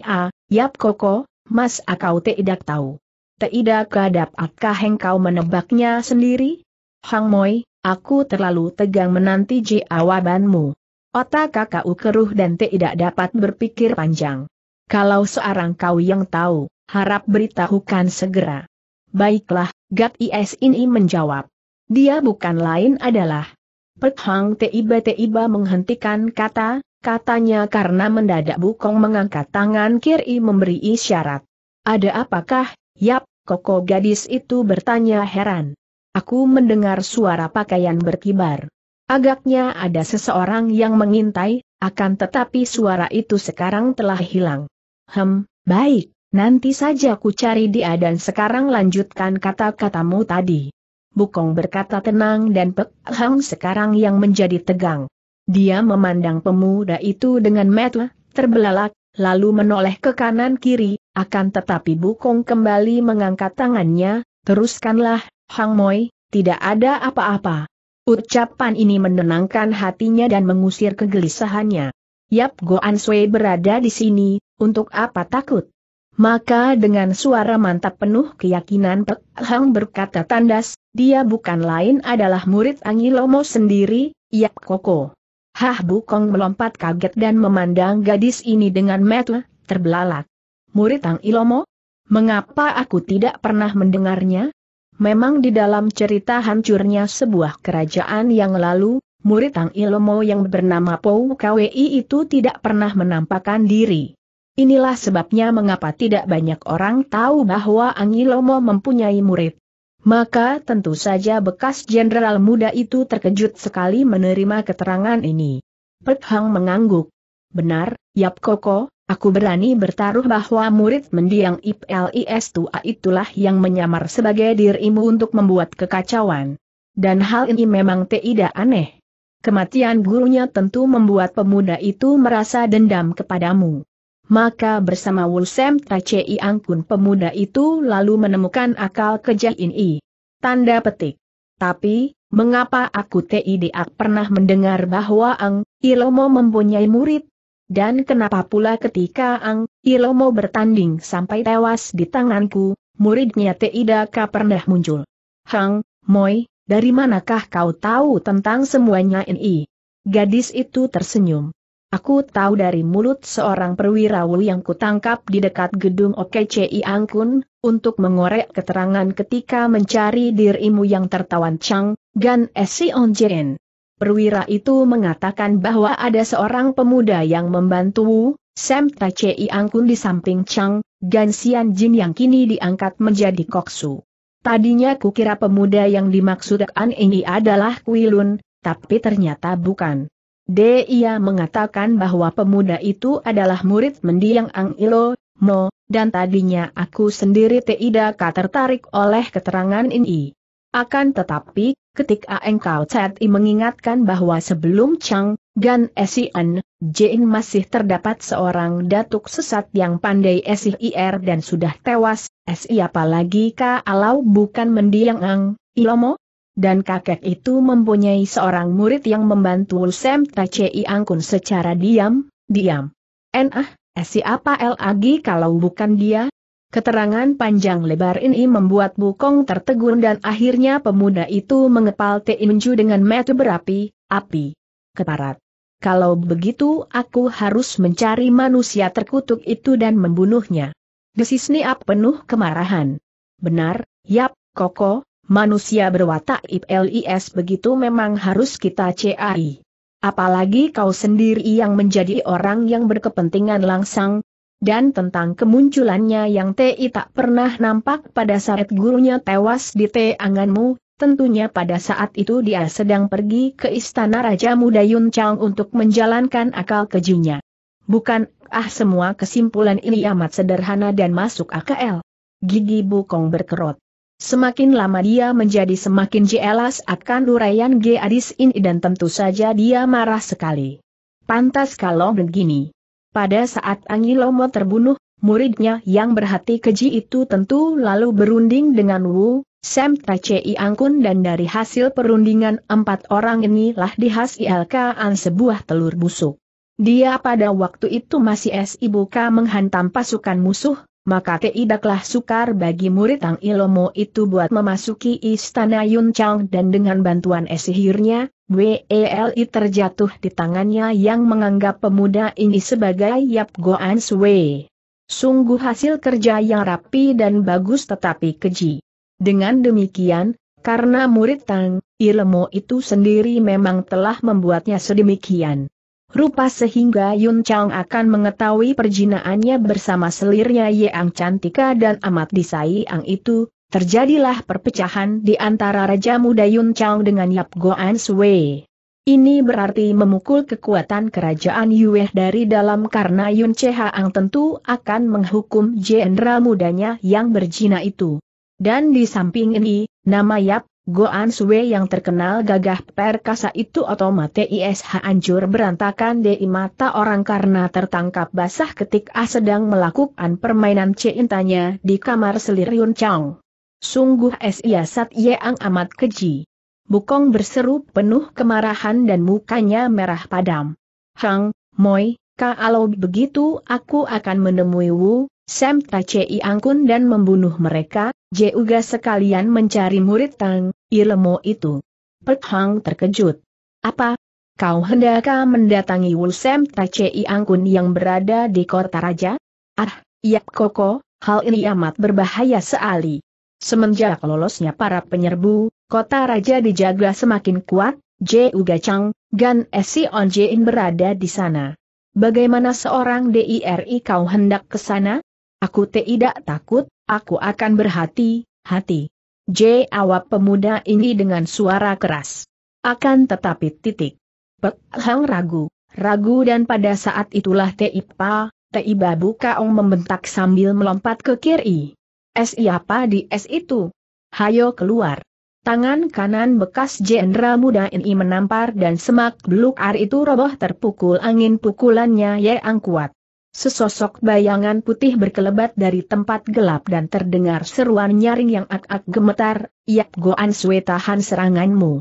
A: A, Yap Koko, Mas Akau tidak tahu. Tidak dapatkah engkau menebaknya sendiri? Hang Moi, aku terlalu tegang menanti jawabanmu. Otak kakak keruh dan tidak dapat berpikir panjang. Kalau seorang kau yang tahu, harap beritahukan segera. Baiklah, Gat Is ini menjawab. Dia bukan lain adalah. Pek tiba-tiba menghentikan kata, katanya karena mendadak Bukong mengangkat tangan kiri memberi isyarat. Ada apakah, yap, koko gadis itu bertanya heran. Aku mendengar suara pakaian berkibar. Agaknya ada seseorang yang mengintai, akan tetapi suara itu sekarang telah hilang. Hem, baik, nanti saja ku cari dia dan sekarang lanjutkan kata-katamu tadi. Bukong berkata tenang dan Pek Hang sekarang yang menjadi tegang. Dia memandang pemuda itu dengan mata terbelalak, lalu menoleh ke kanan kiri, akan tetapi Bukong kembali mengangkat tangannya, teruskanlah, Hang Moi, tidak ada apa-apa. Ucapan ini menenangkan hatinya dan mengusir kegelisahannya. Yap Goan Sui berada di sini, untuk apa takut? Maka dengan suara mantap penuh keyakinan Pek Hang berkata tandas, dia bukan lain adalah murid Angilomo sendiri, Yak Koko. Hah Bukong melompat kaget dan memandang gadis ini dengan metu, terbelalak. Murid Angilomo? Mengapa aku tidak pernah mendengarnya? Memang di dalam cerita hancurnya sebuah kerajaan yang lalu, murid Angilomo yang bernama Pou Kwi itu tidak pernah menampakkan diri. Inilah sebabnya mengapa tidak banyak orang tahu bahwa Angilomo mempunyai murid. Maka tentu saja bekas jenderal muda itu terkejut sekali menerima keterangan ini. Pek Hang mengangguk. Benar, Yap Koko, aku berani bertaruh bahwa murid mendiang IPLIS tua itulah yang menyamar sebagai dirimu untuk membuat kekacauan. Dan hal ini memang tidak aneh. Kematian gurunya tentu membuat pemuda itu merasa dendam kepadamu. Maka bersama Wulsem Tracei Angkun pemuda itu lalu menemukan akal kejah ini. Tanda petik. Tapi, mengapa aku tidak pernah mendengar bahwa Ang Ilomo mempunyai murid? Dan kenapa pula ketika Ang Ilomo bertanding sampai tewas di tanganku, muridnya tidak pernah muncul? Hang, Moi, dari manakah kau tahu tentang semuanya ini? Gadis itu tersenyum. Aku tahu dari mulut seorang perwira Wu yang kutangkap di dekat gedung OKCI Angkun, untuk mengorek keterangan ketika mencari dirimu yang tertawan Chang, Gan Esi Onjen. Perwira itu mengatakan bahwa ada seorang pemuda yang membantu Wu, Sam TCI Angkun di samping Chang, Gan Xian Jin yang kini diangkat menjadi koksu. Tadinya kukira pemuda yang dimaksudkan ini adalah Kuilun, tapi ternyata bukan. Dia mengatakan bahwa pemuda itu adalah murid mendiang Ang Ilo, Mo, dan tadinya aku sendiri tidak tertarik oleh keterangan ini. Akan tetapi, ketika engkau chat mengingatkan bahwa sebelum Chang, Gan Esian, Jin masih terdapat seorang datuk sesat yang pandai Esir dan sudah tewas, SI apalagi kalau bukan mendiang Ang, Ilomo? dan kakek itu mempunyai seorang murid yang membantu Sam Tachi Angkun secara diam-diam. Nah, eh, siapa lagi kalau bukan dia? Keterangan panjang lebar ini membuat Bukong tertegun dan akhirnya pemuda itu mengepal Teinju dengan mata berapi, api. Keparat. Kalau begitu aku harus mencari manusia terkutuk itu dan membunuhnya. Desis penuh kemarahan. Benar, Yap, Koko, Manusia berwatak IPLIS begitu memang harus kita CAI. Apalagi kau sendiri yang menjadi orang yang berkepentingan langsang. dan tentang kemunculannya yang TI tak pernah nampak pada saat gurunya tewas di teanganmu, tentunya pada saat itu dia sedang pergi ke istana Raja Muda Yun Chang untuk menjalankan akal kejunya. Bukan, ah semua kesimpulan ini amat sederhana dan masuk akal. Gigi Bukong berkerut. Semakin lama dia menjadi semakin jelas akan uraian G. Adis ini dan tentu saja dia marah sekali. Pantas kalau begini. Pada saat Angilomo terbunuh, muridnya yang berhati keji itu tentu lalu berunding dengan Wu, Sam Tacei Angkun dan dari hasil perundingan empat orang inilah dihasilkan sebuah telur busuk. Dia pada waktu itu masih es ibuka menghantam pasukan musuh, maka tidaklah sukar bagi murid Tang Ilomo itu buat memasuki istana Yun Chang dan dengan bantuan esihirnya, WELI terjatuh di tangannya yang menganggap pemuda ini sebagai Yap Goan Sui. Sungguh hasil kerja yang rapi dan bagus tetapi keji. Dengan demikian, karena murid Tang, Ilomo itu sendiri memang telah membuatnya sedemikian. Rupa sehingga Yun Chang akan mengetahui perjinaannya bersama selirnya Ye Ang Cantika dan amat disai Ang itu, terjadilah perpecahan di antara Raja Muda Yun Chang dengan Yap Goan Sui. Ini berarti memukul kekuatan kerajaan Yue dari dalam karena Yun Ang tentu akan menghukum jenderal mudanya yang berjina itu. Dan di samping ini, nama Yap Goan Sue yang terkenal gagah perkasa itu otomatis hancur berantakan di mata orang karena tertangkap basah ketik A sedang melakukan permainan cintanya di kamar selir Yun Chang. Sungguh Sia Sat Yeang amat keji. Bukong berseru penuh kemarahan dan mukanya merah padam. Hang, Moi, kalau begitu aku akan menemui Wu, Sam Taci Angkun dan membunuh mereka, juga sekalian mencari murid Tang, Ilmu itu. Pek Hang terkejut. Apa? Kau hendakkah mendatangi Wulsem Tacei Angkun yang berada di kota raja? Ah, ya Koko, hal ini amat berbahaya sekali. Semenjak lolosnya para penyerbu, kota raja dijaga semakin kuat, J. Uga Chang, Gan Esi On berada di sana. Bagaimana seorang DIRI kau hendak ke sana? Aku tidak takut, aku akan berhati-hati. J. Awap pemuda ini dengan suara keras. Akan tetapi titik. Pek Hang ragu, ragu dan pada saat itulah Tipa, Tiba Bukaong membentak sambil melompat ke kiri. Es apa di s itu? Hayo keluar. Tangan kanan bekas jenderal muda ini menampar dan semak beluk ar itu roboh terpukul angin pukulannya yang kuat. Sesosok bayangan putih berkelebat dari tempat gelap dan terdengar seruan nyaring yang ak-ak gemetar, Yap Goan Sue tahan seranganmu.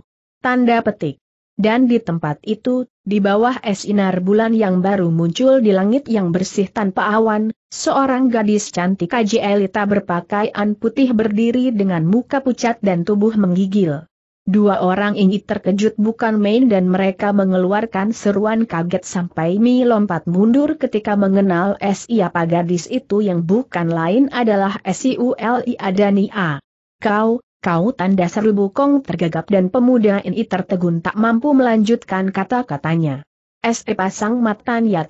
A: Tanda petik. Dan di tempat itu, di bawah es sinar bulan yang baru muncul di langit yang bersih tanpa awan, seorang gadis cantik Aji Elita berpakaian putih berdiri dengan muka pucat dan tubuh menggigil. Dua orang ini terkejut bukan main dan mereka mengeluarkan seruan kaget sampai Mi lompat mundur ketika mengenal siapa gadis itu yang bukan lain adalah Siuli Adania. Kau, kau tanda seru bukong tergagap dan pemuda ini tertegun tak mampu melanjutkan kata-katanya. Se pasang matanya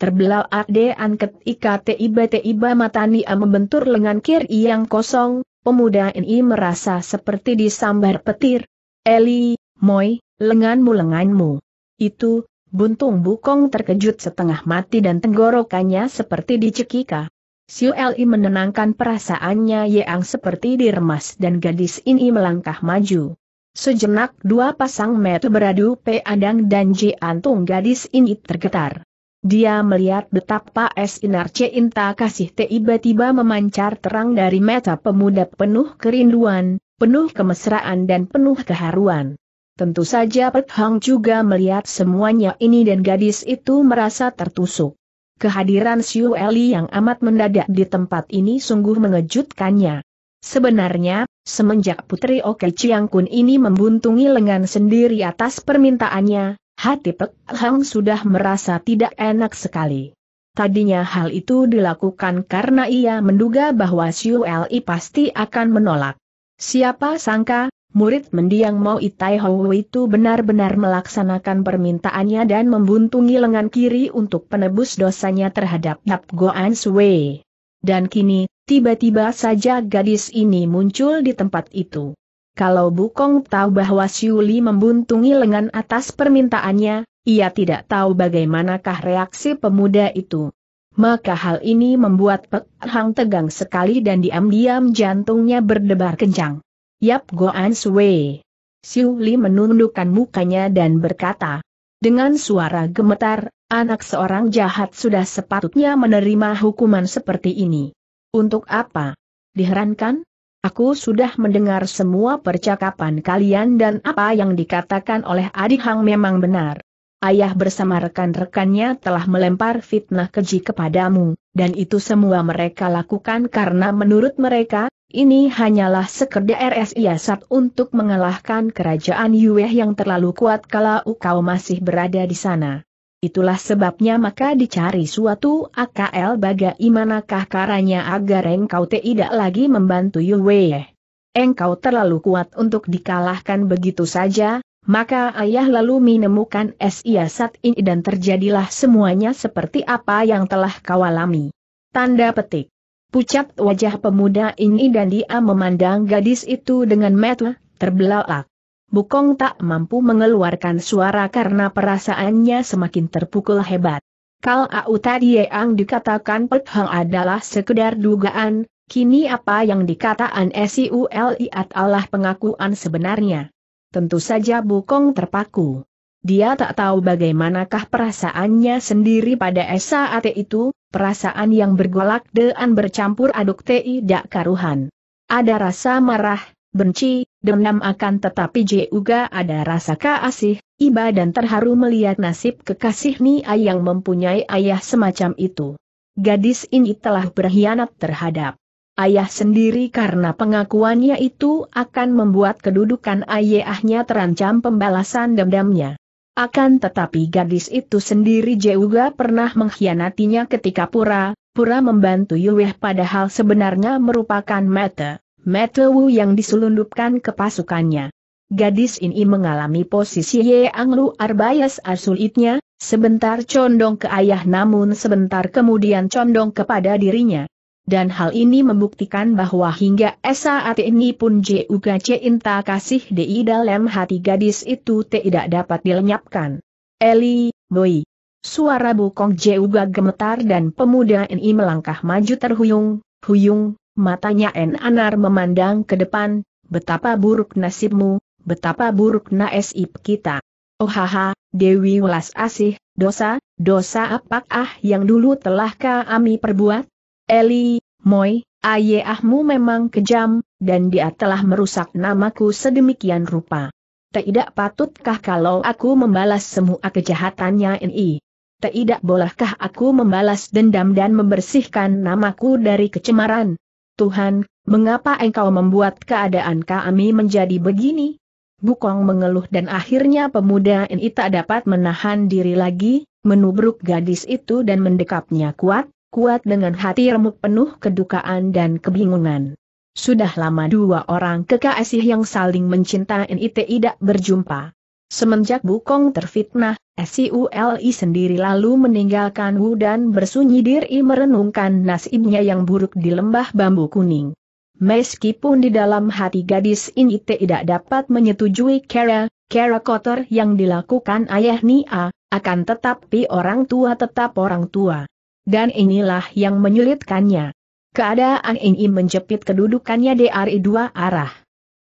A: ade anket ika tiba-tiba matanya membentur lengan kiri yang kosong, pemuda ini merasa seperti disambar petir, Eli, Moi, lenganmu lenganmu. Itu, buntung bukong terkejut setengah mati dan tenggorokannya seperti dicekika. Siu Eli menenangkan perasaannya yang seperti diremas dan gadis ini melangkah maju. Sejenak dua pasang mata beradu Adang dan Antung gadis ini tergetar. Dia melihat betapa es cinta inta kasih tiba-tiba memancar terang dari mata pemuda penuh kerinduan, penuh kemesraan dan penuh keharuan. Tentu saja Pek Hang juga melihat semuanya ini dan gadis itu merasa tertusuk. Kehadiran Siu Eli yang amat mendadak di tempat ini sungguh mengejutkannya. Sebenarnya, semenjak Putri Oke Chiang Kun ini membuntungi lengan sendiri atas permintaannya, hati Pek Hang sudah merasa tidak enak sekali. Tadinya hal itu dilakukan karena ia menduga bahwa Siu Eli pasti akan menolak. Siapa sangka, murid mendiang Mo Itai Hou itu benar-benar melaksanakan permintaannya dan membuntungi lengan kiri untuk penebus dosanya terhadap Nap Goan Sui. Dan kini, tiba-tiba saja gadis ini muncul di tempat itu. Kalau Bukong tahu bahwa Siuli membuntungi lengan atas permintaannya, ia tidak tahu bagaimanakah reaksi pemuda itu. Maka hal ini membuat Pek Hang tegang sekali dan diam-diam jantungnya berdebar kencang. Yap Goan Sui. Siu Li menundukkan mukanya dan berkata, dengan suara gemetar, anak seorang jahat sudah sepatutnya menerima hukuman seperti ini. Untuk apa? Diherankan? Aku sudah mendengar semua percakapan kalian dan apa yang dikatakan oleh adik Hang memang benar ayah bersama rekan-rekannya telah melempar fitnah keji kepadamu, dan itu semua mereka lakukan karena menurut mereka, ini hanyalah sekedar siasat untuk mengalahkan kerajaan Yueh yang terlalu kuat kalau kau masih berada di sana. Itulah sebabnya maka dicari suatu AKL bagaimanakah karanya agar engkau tidak lagi membantu Yueh. Engkau terlalu kuat untuk dikalahkan begitu saja, maka ayah lalu menemukan es ini dan terjadilah semuanya seperti apa yang telah kau alami. Tanda petik. Pucat wajah pemuda ini dan dia memandang gadis itu dengan mata terbelalak. Bukong tak mampu mengeluarkan suara karena perasaannya semakin terpukul hebat. Kal Au tadi yang dikatakan Pek adalah sekedar dugaan, kini apa yang dikatakan S.U.L.I adalah pengakuan sebenarnya tentu saja Bukong terpaku. Dia tak tahu bagaimanakah perasaannya sendiri pada saat itu, perasaan yang bergolak dan bercampur aduk ti dak karuhan. Ada rasa marah, benci, dendam akan tetapi juga ada rasa kasih, iba dan terharu melihat nasib kekasih Nia yang mempunyai ayah semacam itu. Gadis ini telah berkhianat terhadap ayah sendiri karena pengakuannya itu akan membuat kedudukan ayahnya terancam pembalasan dendamnya. Akan tetapi gadis itu sendiri juga pernah mengkhianatinya ketika pura-pura membantu Yueh padahal sebenarnya merupakan Mete, Mete Wu yang diselundupkan ke pasukannya. Gadis ini mengalami posisi Ye Anglu Arbayas Asulitnya, sebentar condong ke ayah namun sebentar kemudian condong kepada dirinya dan hal ini membuktikan bahwa hingga saat ini pun juga cinta kasih di dalam hati gadis itu tidak dapat dilenyapkan. Eli, Boy. Suara bukong juga gemetar dan pemuda ini melangkah maju terhuyung, huyung, matanya En Anar memandang ke depan, betapa buruk nasibmu, betapa buruk nasib kita. Oh haha, Dewi Welas Asih, dosa, dosa apakah yang dulu telah kami perbuat? Eli, Moi, ayahmu memang kejam, dan dia telah merusak namaku sedemikian rupa. Tidak patutkah kalau aku membalas semua kejahatannya ini? Tidak bolehkah aku membalas dendam dan membersihkan namaku dari kecemaran? Tuhan, mengapa engkau membuat keadaan kami menjadi begini? Bukong mengeluh dan akhirnya pemuda ini tak dapat menahan diri lagi, menubruk gadis itu dan mendekapnya kuat, kuat dengan hati remuk penuh kedukaan dan kebingungan. Sudah lama dua orang kekasih yang saling mencintai itu tidak berjumpa. Semenjak Bukong terfitnah, Siuli sendiri lalu meninggalkan Wu dan bersunyi diri merenungkan nasibnya yang buruk di lembah bambu kuning. Meskipun di dalam hati gadis ini tidak dapat menyetujui kera, kera kotor yang dilakukan ayah Nia, akan tetapi orang tua tetap orang tua dan inilah yang menyulitkannya. Keadaan ini menjepit kedudukannya dari dua arah.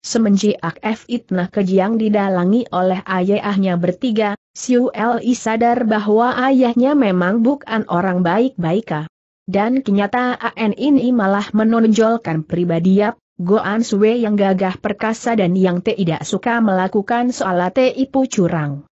A: Semenjak F. Itnah Kejiang didalangi oleh ayahnya bertiga, Siu Li sadar bahwa ayahnya memang bukan orang baik-baika. Dan kenyataan ini malah menonjolkan pribadi Yap, Goan Sue yang gagah perkasa dan yang tidak suka melakukan soal tipu curang.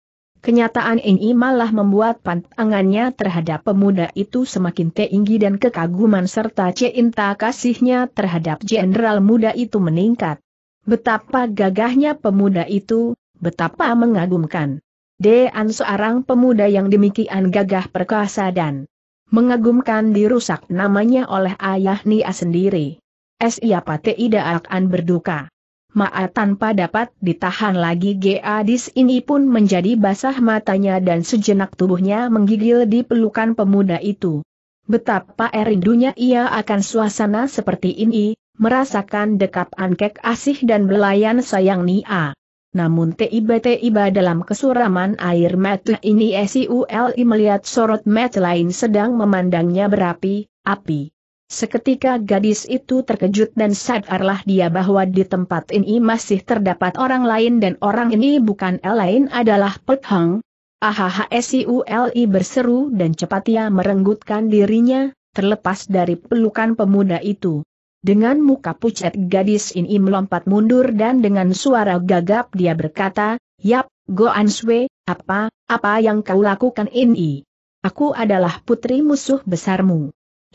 A: Kenyataan ini malah membuat pantangannya terhadap pemuda itu semakin tinggi dan kekaguman serta cinta kasihnya terhadap jenderal muda itu meningkat. Betapa gagahnya pemuda itu, betapa mengagumkan. Dean seorang pemuda yang demikian gagah perkasa dan mengagumkan dirusak namanya oleh ayah Nia sendiri. Siapa tidak akan berduka. Maa tanpa dapat ditahan lagi Gadis ini pun menjadi basah matanya dan sejenak tubuhnya menggigil di pelukan pemuda itu. Betapa erindunya ia akan suasana seperti ini, merasakan dekap ankek asih dan belayan sayang Nia. Namun tiba-tiba dalam kesuraman air mata ini Siuli melihat sorot mata lain sedang memandangnya berapi-api. Seketika gadis itu terkejut dan sadarlah dia bahwa di tempat ini masih terdapat orang lain dan orang ini bukan lain adalah Pek Hang. Ahahsiuli berseru dan cepat ia merenggutkan dirinya, terlepas dari pelukan pemuda itu. Dengan muka pucat gadis ini melompat mundur dan dengan suara gagap dia berkata, Yap, go Sui, apa, apa yang kau lakukan ini? Aku adalah putri musuh besarmu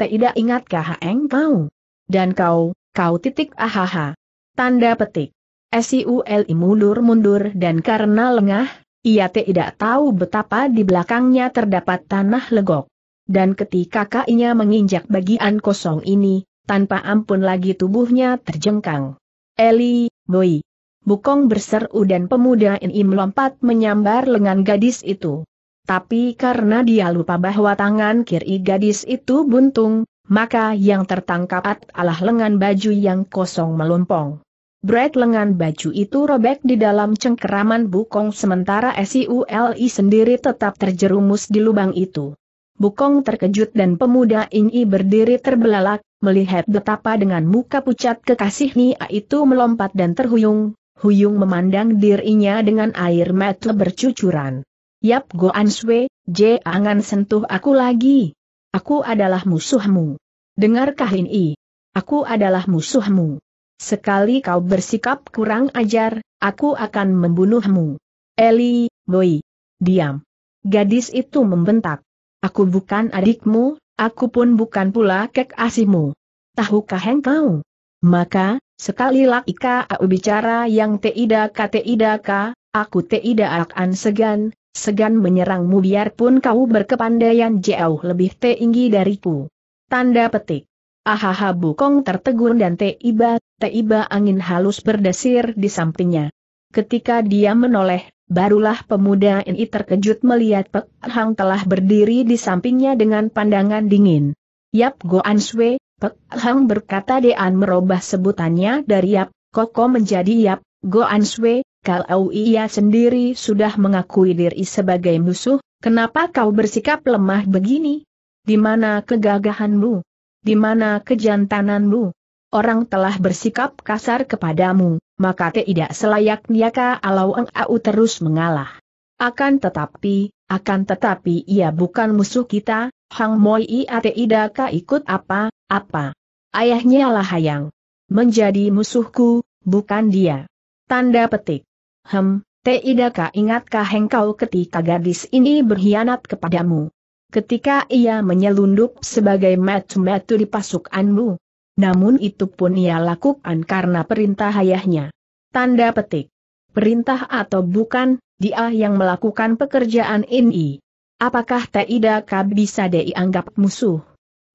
A: tidak ingatkah engkau? Dan kau, kau titik ahaha. Tanda petik. SIULI mundur-mundur dan karena lengah, ia tidak tahu betapa di belakangnya terdapat tanah legok. Dan ketika kakinya menginjak bagian kosong ini, tanpa ampun lagi tubuhnya terjengkang. Eli, boy. Bukong berseru dan pemuda ini melompat menyambar lengan gadis itu. Tapi karena dia lupa bahwa tangan kiri gadis itu buntung, maka yang tertangkap adalah lengan baju yang kosong melompong. Bread lengan baju itu robek di dalam cengkeraman bukong sementara SIULI sendiri tetap terjerumus di lubang itu. Bukong terkejut dan pemuda ini berdiri terbelalak, melihat betapa dengan muka pucat kekasih Nia itu melompat dan terhuyung, Huyung memandang dirinya dengan air mata bercucuran. Yap Goan Sui, jangan sentuh aku lagi. Aku adalah musuhmu. Dengarkah ini? Aku adalah musuhmu. Sekali kau bersikap kurang ajar, aku akan membunuhmu. Eli, Boy. Diam. Gadis itu membentak. Aku bukan adikmu, aku pun bukan pula kekasihmu. Tahukah engkau? Maka, sekali lakika aku bicara yang teidaka teidaka, aku akan segan, Segan menyerangmu biarpun kau berkepandaian jauh lebih tinggi dariku. Tanda petik. Ahaha Bukong tertegun dan tiba, tiba angin halus berdesir di sampingnya. Ketika dia menoleh, barulah pemuda ini terkejut melihat Pek Hang telah berdiri di sampingnya dengan pandangan dingin. Yap Goan Swe, Pek Hang berkata Dean merubah sebutannya dari Yap Koko menjadi Yap Goan Swe. Kalau ia sendiri sudah mengakui diri sebagai musuh, kenapa kau bersikap lemah begini? Di mana kegagahanmu? Di mana kejantananmu? Orang telah bersikap kasar kepadamu, maka tidak selayaknya kalau engkau terus mengalah. Akan tetapi, akan tetapi ia bukan musuh kita, Hang Moi tidak ikut apa, apa. Ayahnya lah Hayang. Menjadi musuhku, bukan dia. Tanda petik. Hem, Tidaka ingatkah engkau ketika gadis ini berkhianat kepadamu? Ketika ia menyelundup sebagai metu-metu di pasukanmu? Namun itu pun ia lakukan karena perintah ayahnya. Tanda petik. Perintah atau bukan, dia yang melakukan pekerjaan ini. Apakah Tidaka bisa dianggap musuh?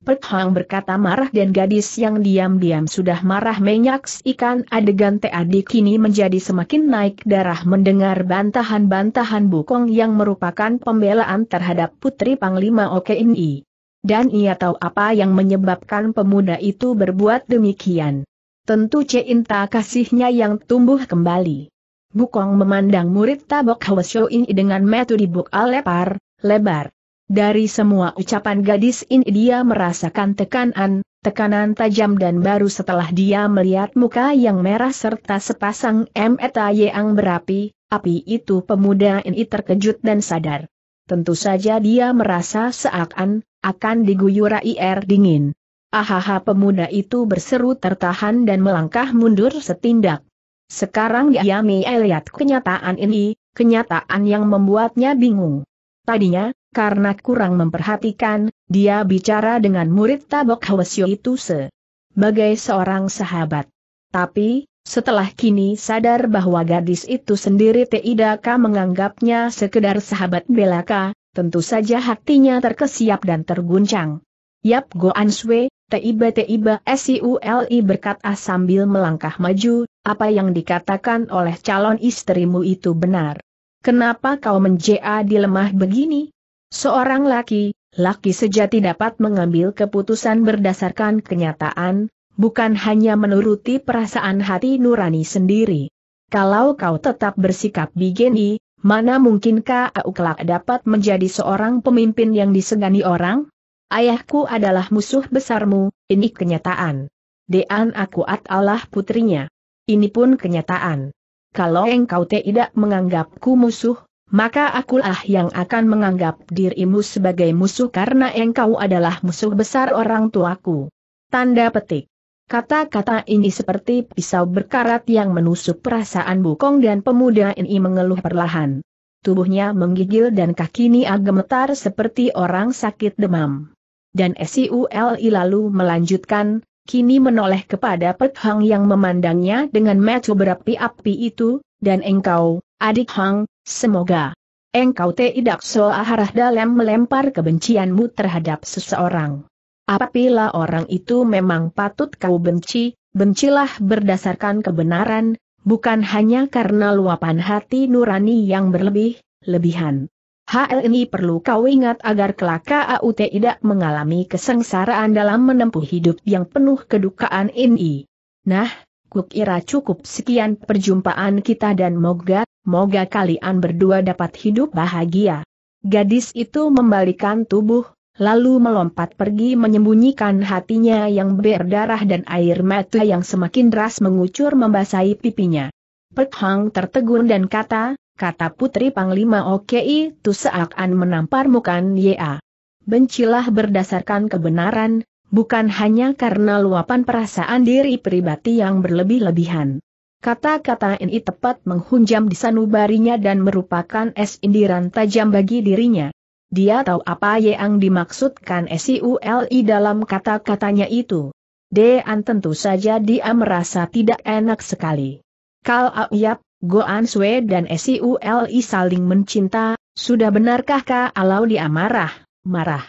A: Pek Hang berkata marah dan gadis yang diam-diam sudah marah menyaksikan adegan teh adik kini menjadi semakin naik darah mendengar bantahan-bantahan Bukong yang merupakan pembelaan terhadap Putri Panglima Oke ini. Dan ia tahu apa yang menyebabkan pemuda itu berbuat demikian. Tentu cinta kasihnya yang tumbuh kembali. Bukong memandang murid tabok Hwasyo ini dengan metode buk lepar, lebar. Dari semua ucapan gadis ini dia merasakan tekanan, tekanan tajam dan baru setelah dia melihat muka yang merah serta sepasang mata e yang berapi, api itu pemuda ini terkejut dan sadar. Tentu saja dia merasa seakan, akan diguyur air dingin. Ahaha pemuda itu berseru tertahan dan melangkah mundur setindak. Sekarang dia melihat kenyataan ini, kenyataan yang membuatnya bingung. Tadinya, karena kurang memperhatikan, dia bicara dengan murid tabok Hwasyo itu sebagai seorang sahabat. Tapi, setelah kini sadar bahwa gadis itu sendiri Teidaka menganggapnya sekedar sahabat Belaka, tentu saja hatinya terkesiap dan terguncang. Yap go answe, tiba-tiba SULI berkata sambil melangkah maju, apa yang dikatakan oleh calon istrimu itu benar. Kenapa kau menja dilemah begini? Seorang laki, laki sejati dapat mengambil keputusan berdasarkan kenyataan, bukan hanya menuruti perasaan hati nurani sendiri. Kalau kau tetap bersikap begini, mana mungkinkah kau kelak dapat menjadi seorang pemimpin yang disegani orang? Ayahku adalah musuh besarmu, ini kenyataan. Dean aku at Allah putrinya. Ini pun kenyataan. Kalau engkau tidak menganggapku musuh, maka akulah yang akan menganggap dirimu sebagai musuh karena engkau adalah musuh besar orang tuaku. Tanda petik. Kata-kata ini seperti pisau berkarat yang menusuk perasaan Bukong dan pemuda ini mengeluh perlahan. Tubuhnya menggigil dan kaki agak gemetar seperti orang sakit demam. Dan S.I.U.L.I. lalu melanjutkan, kini menoleh kepada Pek Hang yang memandangnya dengan mata berapi-api itu, dan engkau, adik Hang, semoga engkau tidak arah dalam melempar kebencianmu terhadap seseorang. Apabila orang itu memang patut kau benci, bencilah berdasarkan kebenaran, bukan hanya karena luapan hati nurani yang berlebih, lebihan. Hal ini perlu kau ingat agar kelak kau tidak mengalami kesengsaraan dalam menempuh hidup yang penuh kedukaan ini. Nah, kukira cukup sekian perjumpaan kita dan moga, moga kalian berdua dapat hidup bahagia. Gadis itu membalikan tubuh, lalu melompat pergi menyembunyikan hatinya yang berdarah dan air mata yang semakin deras mengucur membasahi pipinya. Pek Hang tertegun dan kata, kata Putri Panglima Okei itu seakan menampar mukan Ya. Bencilah berdasarkan kebenaran, bukan hanya karena luapan perasaan diri pribadi yang berlebih-lebihan. Kata-kata ini tepat menghunjam di sanubarinya dan merupakan es indiran tajam bagi dirinya. Dia tahu apa yang dimaksudkan SIULI dalam kata-katanya itu. Dean tentu saja dia merasa tidak enak sekali. Kalau yap. Goan Sue dan Siuli saling mencinta, sudah benarkah kalau dia marah, marah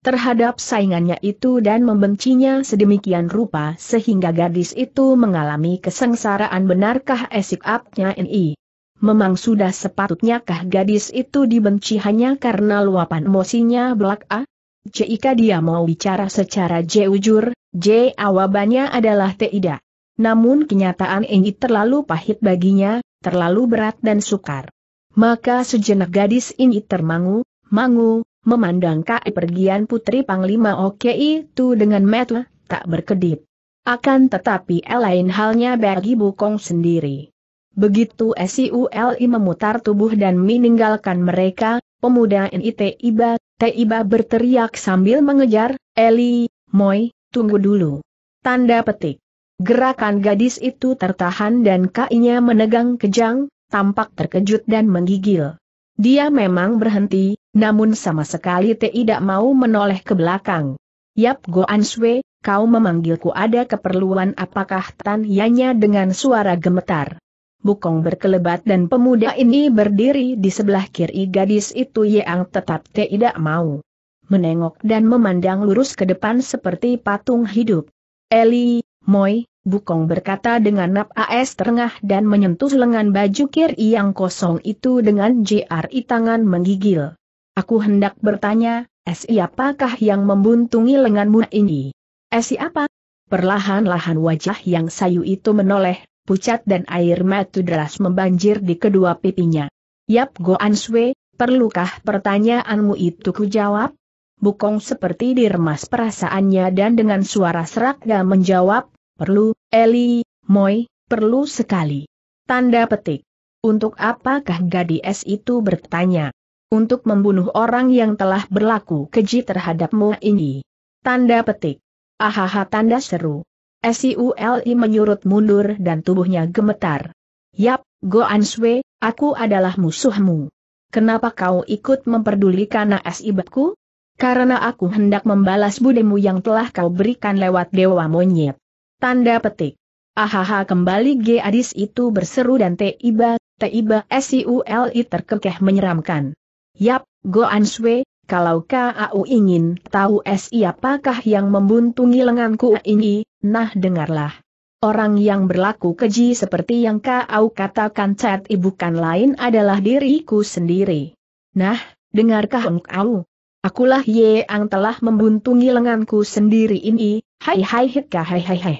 A: terhadap saingannya itu dan membencinya sedemikian rupa sehingga gadis itu mengalami kesengsaraan benarkah esik apnya ini? Memang sudah sepatutnya kah gadis itu dibenci hanya karena luapan emosinya belak a? Jika dia mau bicara secara jujur, jawabannya adalah tidak. Namun kenyataan ini terlalu pahit baginya, terlalu berat dan sukar. Maka sejenak gadis ini termangu, mangu, memandang pergian putri Panglima Oke itu dengan mata tak berkedip. Akan tetapi lain halnya bagi Bukong sendiri. Begitu SIULI memutar tubuh dan meninggalkan mereka, pemuda NIT Iba, tiba berteriak sambil mengejar, Eli, Moi, tunggu dulu. Tanda petik. Gerakan gadis itu tertahan dan kakinya menegang kejang, tampak terkejut dan menggigil. Dia memang berhenti, namun sama sekali tidak mau menoleh ke belakang. Yap Goan Sui, kau memanggilku ada keperluan apakah Tan tanyanya dengan suara gemetar. Bukong berkelebat dan pemuda ini berdiri di sebelah kiri gadis itu yang tetap tidak mau. Menengok dan memandang lurus ke depan seperti patung hidup. Eli, Moi, Bukong berkata dengan nap AS terengah dan menyentuh lengan baju kiri yang kosong itu dengan jari tangan menggigil. Aku hendak bertanya, siapakah yang membuntungi lenganmu ini? Siapa? Perlahan-lahan wajah yang sayu itu menoleh, pucat dan air mata deras membanjir di kedua pipinya. Yap go Answe, perlukah pertanyaanmu itu kujawab? Bukong seperti diremas perasaannya dan dengan suara seraknya menjawab, perlu, Eli, Moi, perlu sekali. Tanda petik. Untuk apakah gadis itu bertanya? Untuk membunuh orang yang telah berlaku keji terhadapmu ini. Tanda petik. Ahaha tanda seru. Siuli menyurut mundur dan tubuhnya gemetar. Yap, go Answe, aku adalah musuhmu. Kenapa kau ikut memperdulikan asibatku? Karena aku hendak membalas budimu yang telah kau berikan lewat dewa monyet. Tanda petik. Ahaha kembali G. Adis itu berseru dan Tiba, Tiba Siuli terkekeh menyeramkan. Yap, go Answe, kalau kau ingin tahu siapakah yang membuntungi lenganku ini, nah dengarlah. Orang yang berlaku keji seperti yang kau katakan cat bukan lain adalah diriku sendiri. Nah, dengarkah engkau? Akulah Ye Ang telah membuntungi lenganku sendiri ini, hai hai hitka, hai hai hai.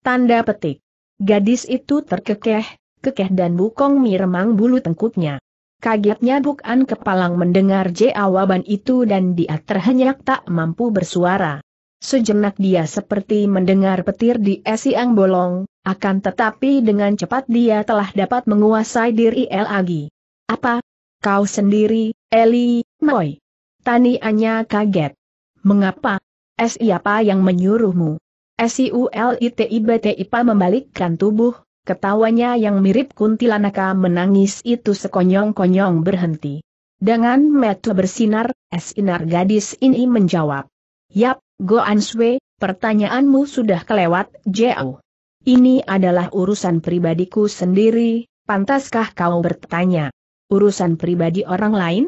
A: Tanda petik. Gadis itu terkekeh, kekeh dan bukong mi bulu tengkuknya. Kagetnya bukan Kepalang mendengar jawaban itu dan dia terhenyak tak mampu bersuara. Sejenak dia seperti mendengar petir di esiang bolong, akan tetapi dengan cepat dia telah dapat menguasai diri lagi. Apa? Kau sendiri, Eli, Moi. Tani Anya kaget. Mengapa? Siapa yang menyuruhmu? Siulitibtipa membalikkan tubuh, ketawanya yang mirip kuntilanaka menangis itu sekonyong-konyong berhenti. Dengan mata bersinar, Sinar gadis ini menjawab. Yap, go Answe, pertanyaanmu sudah kelewat jauh. Ini adalah urusan pribadiku sendiri, pantaskah kau bertanya? Urusan pribadi orang lain?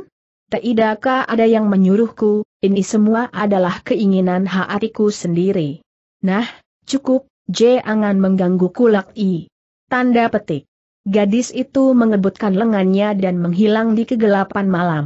A: tidakkah ada yang menyuruhku, ini semua adalah keinginan hatiku sendiri. Nah, cukup, jangan mengganggu kulak i. Tanda petik. Gadis itu mengebutkan lengannya dan menghilang di kegelapan malam.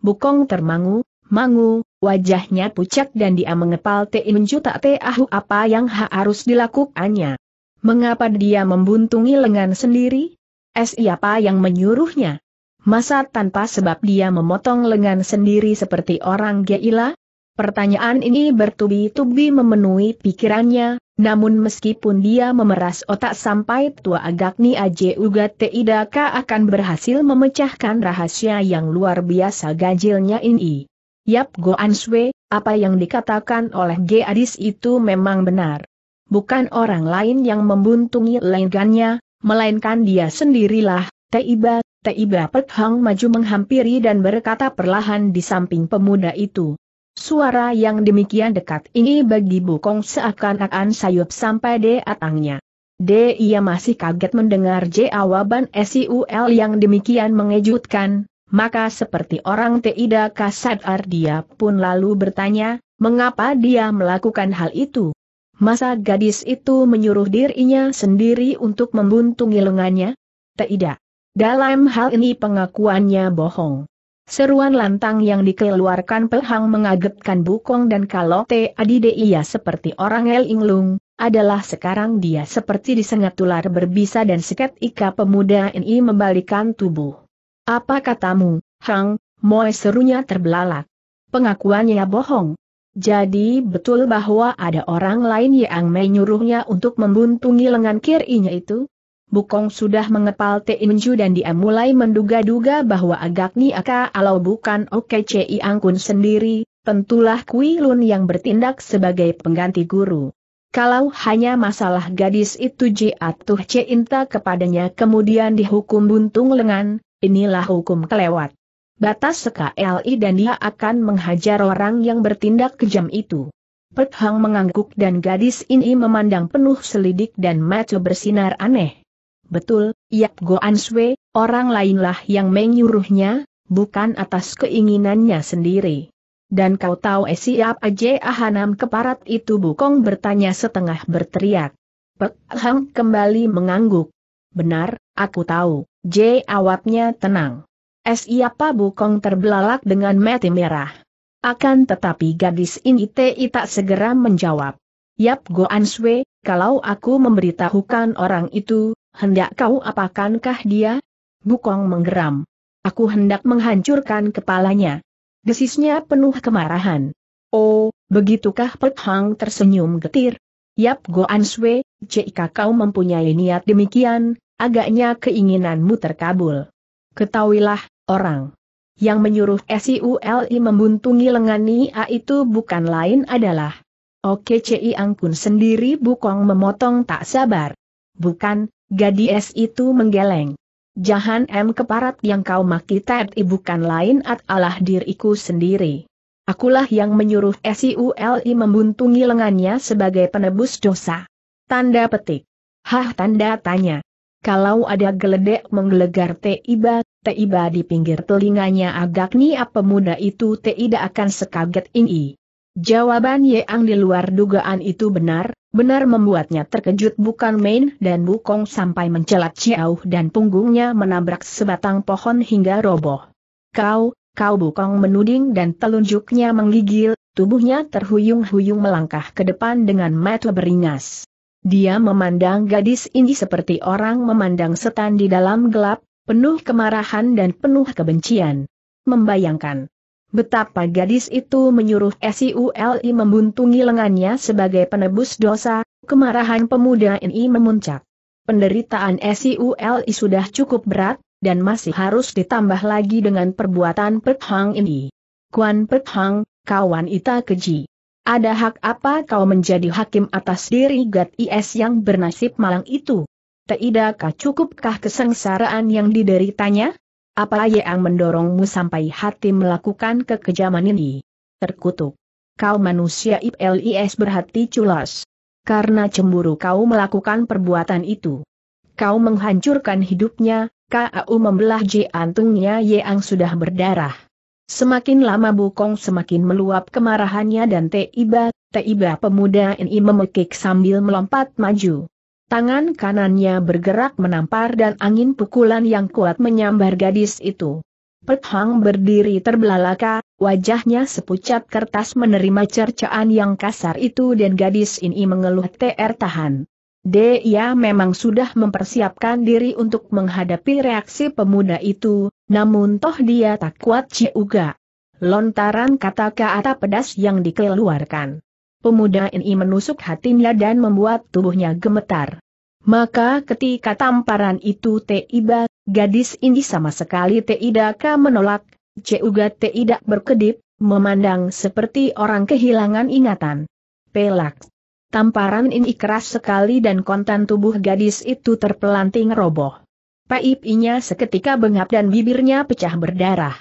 A: Bukong termangu, mangu, wajahnya pucat dan dia mengepal Teinju tak teahu apa yang harus dilakukannya. Mengapa dia membuntungi lengan sendiri? siapa yang menyuruhnya? Masa tanpa sebab dia memotong lengan sendiri seperti orang gila? Pertanyaan ini bertubi-tubi memenuhi pikirannya, namun meskipun dia memeras otak sampai tua agak ni Aje Uga Teidaka akan berhasil memecahkan rahasia yang luar biasa ganjilnya ini. Yap go Swe, apa yang dikatakan oleh G. Adis itu memang benar. Bukan orang lain yang membuntungi lengannya, melainkan dia sendirilah, Teiba Teiba Pek Hang maju menghampiri dan berkata perlahan di samping pemuda itu. Suara yang demikian dekat ini bagi Bukong seakan-akan sayup sampai di atangnya. De ia masih kaget mendengar jawaban SIUL yang demikian mengejutkan, maka seperti orang Teida Kasadar dia pun lalu bertanya, mengapa dia melakukan hal itu? Masa gadis itu menyuruh dirinya sendiri untuk membuntungi lengannya? Teida. Dalam hal ini pengakuannya bohong. Seruan lantang yang dikeluarkan Pelhang mengagetkan Bukong dan kalau Te Adide ia seperti orang El Inglung, adalah sekarang dia seperti disengat ular berbisa dan sikat ika pemuda ini membalikan tubuh. Apa katamu, Hang, Moe serunya terbelalak. Pengakuannya bohong. Jadi betul bahwa ada orang lain yang menyuruhnya untuk membuntungi lengan kirinya itu? Bukong sudah mengepal Teinju dan dia mulai menduga-duga bahwa agak Aka kalau bukan OKCI Angkun sendiri, tentulah Kui Lun yang bertindak sebagai pengganti guru. Kalau hanya masalah gadis itu jatuh cinta kepadanya kemudian dihukum buntung lengan, inilah hukum kelewat. Batas sekali dan dia akan menghajar orang yang bertindak kejam itu. Pet Hang mengangguk dan gadis ini memandang penuh selidik dan mata bersinar aneh. Betul, Yap Goan Sui, orang lainlah yang menyuruhnya, bukan atas keinginannya sendiri. Dan kau tahu eh, siap aja ahanam keparat itu Bukong bertanya setengah berteriak. Pek Hang kembali mengangguk. Benar, aku tahu, J awapnya tenang. Siapa Bukong terbelalak dengan mati merah. Akan tetapi gadis ini TI tak segera menjawab. Yap Goan Sui, kalau aku memberitahukan orang itu, hendak kau apakankah dia? Bukong menggeram. Aku hendak menghancurkan kepalanya. Desisnya penuh kemarahan. Oh, begitukah Pek Hang tersenyum getir? Yap Goan Swe, jika kau mempunyai niat demikian, agaknya keinginanmu terkabul. Ketahuilah, orang yang menyuruh SIULI membuntungi lengan Nia itu bukan lain adalah Oke Ci Angkun sendiri Bukong memotong tak sabar. Bukan, Gadis itu menggeleng. Jahan M. Keparat yang kau maki tadi bukan lain adalah diriku sendiri. Akulah yang menyuruh SIULI membuntungi lengannya sebagai penebus dosa. Tanda petik. Hah tanda tanya. Kalau ada geledek menggelegar Tiba, Tiba di pinggir telinganya agak agaknya pemuda itu tidak akan sekaget ini. Jawaban Yeang di luar dugaan itu benar, benar membuatnya terkejut bukan main dan Bukong sampai mencelat Ciauh dan punggungnya menabrak sebatang pohon hingga roboh. Kau, kau Bukong menuding dan telunjuknya menggigil, tubuhnya terhuyung-huyung melangkah ke depan dengan mata beringas. Dia memandang gadis ini seperti orang memandang setan di dalam gelap, penuh kemarahan dan penuh kebencian. Membayangkan Betapa gadis itu menyuruh SIULI membuntungi lengannya sebagai penebus dosa, kemarahan pemuda ini memuncak. Penderitaan SIULI sudah cukup berat, dan masih harus ditambah lagi dengan perbuatan Pek Hang ini. Kuan Pek Hang, kawan Ita keji. Ada hak apa kau menjadi hakim atas diri Gat IS yang bernasib malang itu? Tidakkah cukupkah kesengsaraan yang dideritanya? Apa yang mendorongmu sampai hati melakukan kekejaman ini? Terkutuk. Kau manusia iblis berhati culas. Karena cemburu kau melakukan perbuatan itu. Kau menghancurkan hidupnya, KAU membelah jantungnya yang sudah berdarah. Semakin lama Bukong semakin meluap kemarahannya dan Tiba, Tiba pemuda ini memekik sambil melompat maju. Tangan kanannya bergerak menampar dan angin pukulan yang kuat menyambar gadis itu. Pek berdiri terbelalaka, wajahnya sepucat kertas menerima cercaan yang kasar itu dan gadis ini mengeluh TR tahan. Dia ya, memang sudah mempersiapkan diri untuk menghadapi reaksi pemuda itu, namun toh dia tak kuat ciuga. Lontaran kata-kata pedas yang dikeluarkan pemuda ini menusuk hatinya dan membuat tubuhnya gemetar. Maka ketika tamparan itu tiba, gadis ini sama sekali tidak menolak, juga tidak berkedip, memandang seperti orang kehilangan ingatan. Pelak. Tamparan ini keras sekali dan kontan tubuh gadis itu terpelanting roboh. Paipinya seketika bengap dan bibirnya pecah berdarah.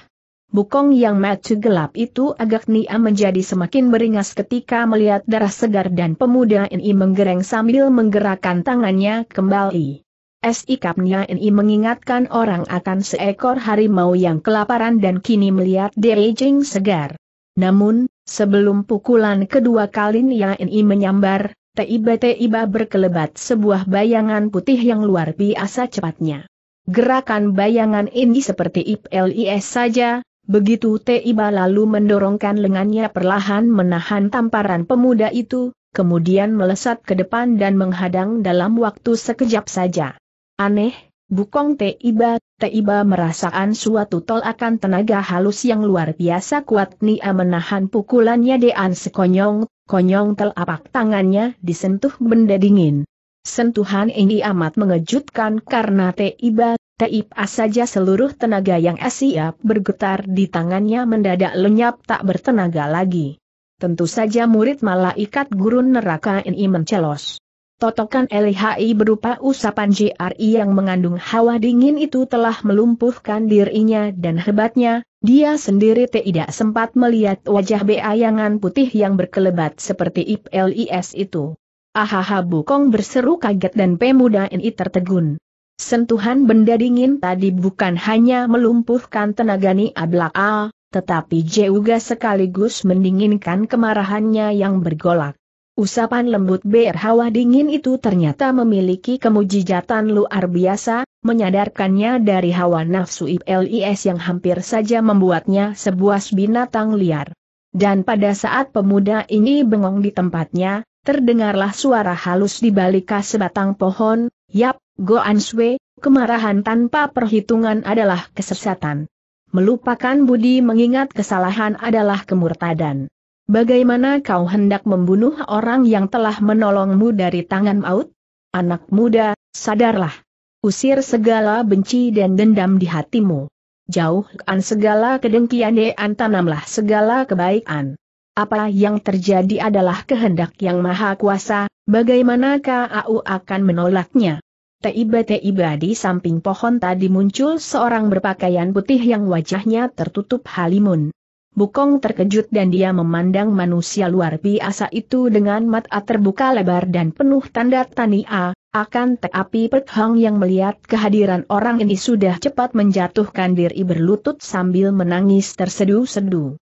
A: Bukong yang matu gelap itu agak nia menjadi semakin beringas ketika melihat darah segar dan pemuda ini menggereng sambil menggerakkan tangannya kembali. Sikapnya ini mengingatkan orang akan seekor harimau yang kelaparan dan kini melihat derejing segar. Namun, sebelum pukulan kedua kali ya Nia ini menyambar, tiba-tiba berkelebat sebuah bayangan putih yang luar biasa cepatnya. Gerakan bayangan ini seperti IPLIS saja, Begitu teiba lalu mendorongkan lengannya perlahan menahan tamparan pemuda itu, kemudian melesat ke depan dan menghadang dalam waktu sekejap saja. Aneh, bukong teiba Tiba merasakan suatu tol akan tenaga halus yang luar biasa kuat Nia menahan pukulannya Dean sekonyong, konyong telapak tangannya disentuh benda dingin. Sentuhan ini amat mengejutkan karena teiba Teip As saja seluruh tenaga yang siap bergetar di tangannya mendadak lenyap tak bertenaga lagi. Tentu saja murid malah ikat gurun neraka ini mencelos. Totokan LHI berupa usapan JRI yang mengandung hawa dingin itu telah melumpuhkan dirinya dan hebatnya, dia sendiri tidak sempat melihat wajah beayangan putih yang berkelebat seperti IPLIS itu. Ahaha Bukong berseru kaget dan pemuda ini tertegun. Sentuhan benda dingin tadi bukan hanya melumpuhkan tenaga Ni A, tetapi juga sekaligus mendinginkan kemarahannya yang bergolak. Usapan lembut berhawa dingin itu ternyata memiliki kemujijatan luar biasa, menyadarkannya dari hawa nafsu iblis yang hampir saja membuatnya sebuah binatang liar. Dan pada saat pemuda ini bengong di tempatnya, terdengarlah suara halus di balik sebatang pohon, Yap, go Sui, kemarahan tanpa perhitungan adalah kesesatan. Melupakan budi mengingat kesalahan adalah kemurtadan. Bagaimana kau hendak membunuh orang yang telah menolongmu dari tangan maut? Anak muda, sadarlah. Usir segala benci dan dendam di hatimu. Jauhkan segala kedengkian dan tanamlah segala kebaikan. Apa yang terjadi adalah kehendak yang maha kuasa, Bagaimanakah AU akan menolaknya? Tiba-tiba di samping pohon tadi muncul seorang berpakaian putih yang wajahnya tertutup halimun. Bukong terkejut dan dia memandang manusia luar biasa itu dengan mata terbuka lebar dan penuh tanda tania, akan tetapi Pek yang melihat kehadiran orang ini sudah cepat menjatuhkan diri berlutut sambil menangis tersedu-sedu.